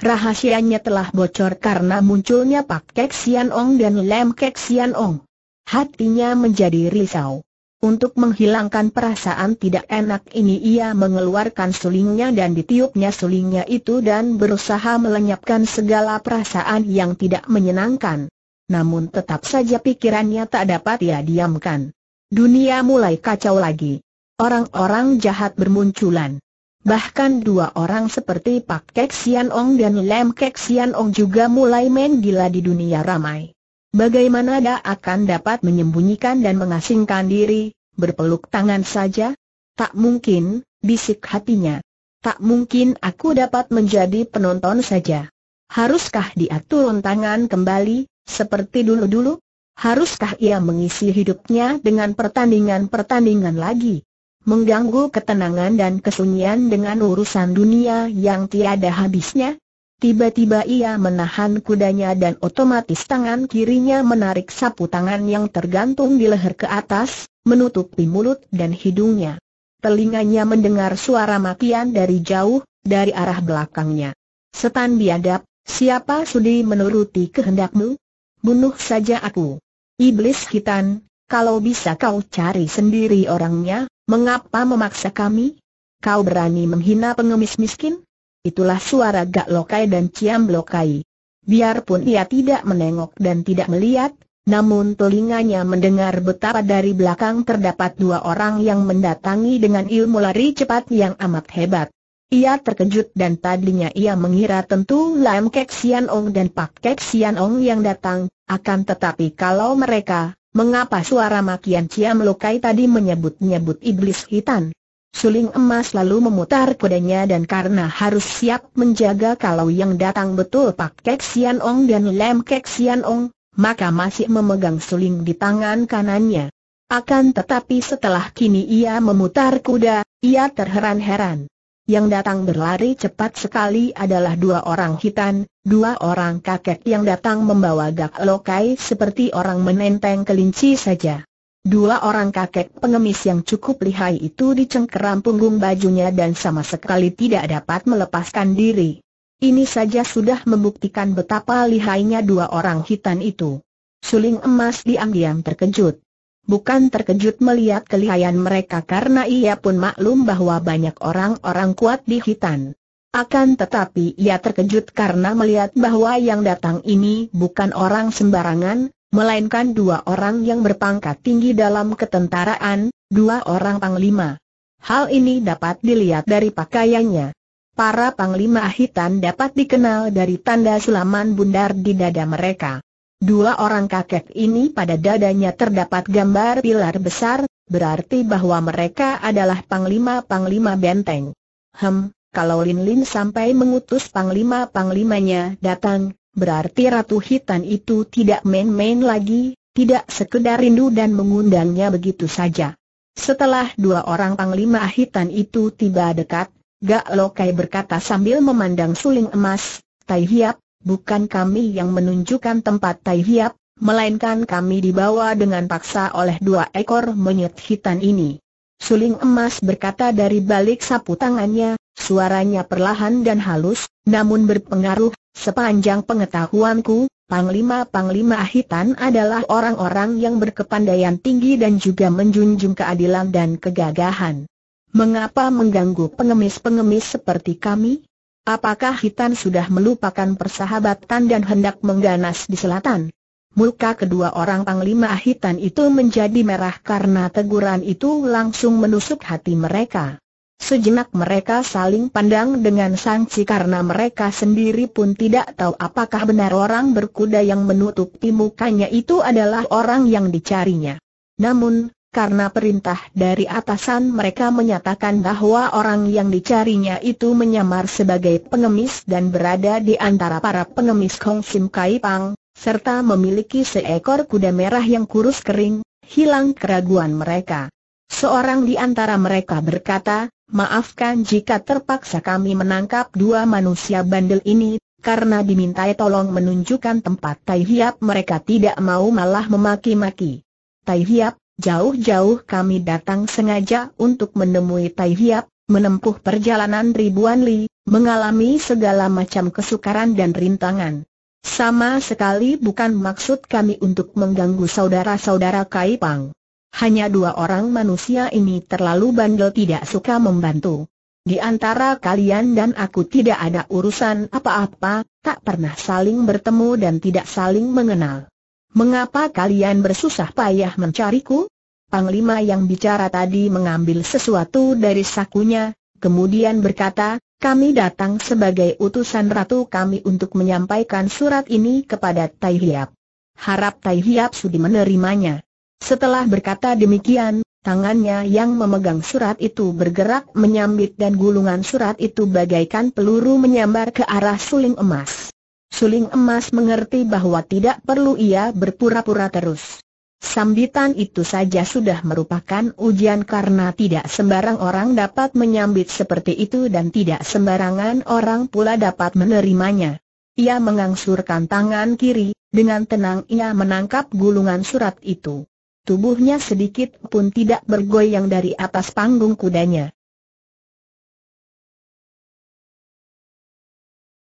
Rahasianya telah bocor karena munculnya Pak Kek Sian Ong dan Lem Kek Sian Ong. Hatinya menjadi risau. Untuk menghilangkan perasaan tidak enak ini ia mengeluarkan sulingnya dan ditiupnya sulingnya itu dan berusaha melenyapkan segala perasaan yang tidak menyenangkan. Namun tetap saja pikirannya tak dapat ia diamkan. Dunia mulai kacau lagi. Orang-orang jahat bermunculan. Bahkan dua orang seperti Pak Kek Sian Ong dan Lem Kek Sian Ong juga mulai main gila di dunia ramai. Bagaimana dia akan dapat menyembunyikan dan mengasingkan diri, berpeluk tangan saja? Tak mungkin, bisik hatinya. Tak mungkin aku dapat menjadi penonton saja. Haruskah dia turun tangan kembali, seperti dulu-dulu? Haruskah ia mengisi hidupnya dengan pertandingan-pertandingan lagi? Mengganggu ketenangan dan kesunyian dengan urusan dunia yang tiada habisnya? Tiba-tiba ia menahan kudanya dan otomatis tangan kirinya menarik sapu tangan yang tergantung di leher ke atas, menutupi mulut dan hidungnya. Telinganya mendengar suara makian dari jauh, dari arah belakangnya. Setan biadab, siapa sudi menuruti kehendakmu? Bunuh saja aku. Iblis hitan, kalau bisa kau cari sendiri orangnya, mengapa memaksa kami? Kau berani menghina pengemis miskin? Itulah suara Gak Lokai dan Ciam Lokai. Biarpun ia tidak menengok dan tidak melihat, namun telinganya mendengar betapa dari belakang terdapat dua orang yang mendatangi dengan ilmu lari cepat yang amat hebat. Ia terkejut dan tadinya ia mengira tentu Lam Kek Sian Ong dan Pak Kek Sian Ong yang datang, akan tetapi kalau mereka, mengapa suara makian Ciam Lokai tadi menyebut-nyebut iblis hitam? Suling emas lalu memutar kudanya dan karena harus siap menjaga kalau yang datang betul Pak Kek Sian Ong dan Lem Kek Sian Ong, maka masih memegang suling di tangan kanannya. Akan tetapi setelah kini ia memutar kuda, ia terheran-heran. Yang datang berlari cepat sekali adalah dua orang hitam, dua orang kakek yang datang membawa gak lokai seperti orang menenteng kelinci saja. Dua orang kakek pengemis yang cukup lihai itu dicengkeram punggung bajunya dan sama sekali tidak dapat melepaskan diri. Ini saja sudah membuktikan betapa lihainya dua orang hitam itu. Suling emas diam-diam terkejut. Bukan terkejut melihat kelihayan mereka karena ia pun maklum bahwa banyak orang-orang kuat di hitam. Akan tetapi ia terkejut karena melihat bahwa yang datang ini bukan orang sembarangan, melainkan dua orang yang berpangkat tinggi dalam ketentaraan, dua orang panglima. Hal ini dapat dilihat dari pakaiannya. Para panglima hitam dapat dikenal dari tanda sulaman bundar di dada mereka. Dua orang kakek ini pada dadanya terdapat gambar pilar besar, berarti bahwa mereka adalah panglima-panglima benteng. Hem, kalau Lin Lin sampai mengutus panglima-panglimanya datang, Berarti Ratu Hitan itu tidak main-main lagi, tidak sekedar rindu dan mengundangnya begitu saja. Setelah dua orang panglima Hitan itu tiba dekat, Gak Lokai berkata sambil memandang suling emas, Tai Hiap, bukan kami yang menunjukkan tempat Tai Hiap, melainkan kami dibawa dengan paksa oleh dua ekor monyet hitan ini. Suling emas berkata dari balik sapu tangannya, Suaranya perlahan dan halus, namun berpengaruh, sepanjang pengetahuanku, Panglima-panglima Ahitan adalah orang-orang yang berkepandaian tinggi dan juga menjunjung keadilan dan kegagahan. Mengapa mengganggu pengemis-pengemis seperti kami? Apakah Hitan sudah melupakan persahabatan dan hendak mengganas di selatan? Muka kedua orang Panglima Ahitan itu menjadi merah karena teguran itu langsung menusuk hati mereka. Sejenak mereka saling pandang dengan sangsi karena mereka sendiri pun tidak tahu apakah benar orang berkuda yang menutupi mukanya itu adalah orang yang dicarinya. Namun, karena perintah dari atasan mereka menyatakan bahwa orang yang dicarinya itu menyamar sebagai pengemis dan berada di antara para pengemis Kong Sim Kai Pang, serta memiliki seekor kuda merah yang kurus kering, hilang keraguan mereka. Seorang di antara mereka berkata, maafkan jika terpaksa kami menangkap dua manusia bandel ini, karena dimintai tolong menunjukkan tempat Tai Hiap mereka tidak mau malah memaki-maki. Tai Hiap, jauh-jauh kami datang sengaja untuk menemui Tai Hiap, menempuh perjalanan ribuan li, mengalami segala macam kesukaran dan rintangan. Sama sekali bukan maksud kami untuk mengganggu saudara-saudara Kai Pang. Hanya dua orang manusia ini terlalu bandel tidak suka membantu. Di antara kalian dan aku tidak ada urusan apa-apa, tak pernah saling bertemu dan tidak saling mengenal. Mengapa kalian bersusah payah mencariku? Panglima yang bicara tadi mengambil sesuatu dari sakunya, kemudian berkata, kami datang sebagai utusan ratu kami untuk menyampaikan surat ini kepada Tai Hiap. Harap Tai Hiap sudi menerimanya. Setelah berkata demikian, tangannya yang memegang surat itu bergerak menyambit dan gulungan surat itu bagaikan peluru menyambar ke arah suling emas. Suling emas mengerti bahwa tidak perlu ia berpura-pura terus. Sambitan itu saja sudah merupakan ujian karena tidak sembarang orang dapat menyambit seperti itu dan tidak sembarangan orang pula dapat menerimanya. Ia mengangsurkan tangan kiri, dengan tenang ia menangkap gulungan surat itu. Tubuhnya sedikit pun tidak bergoyang dari atas panggung kudanya.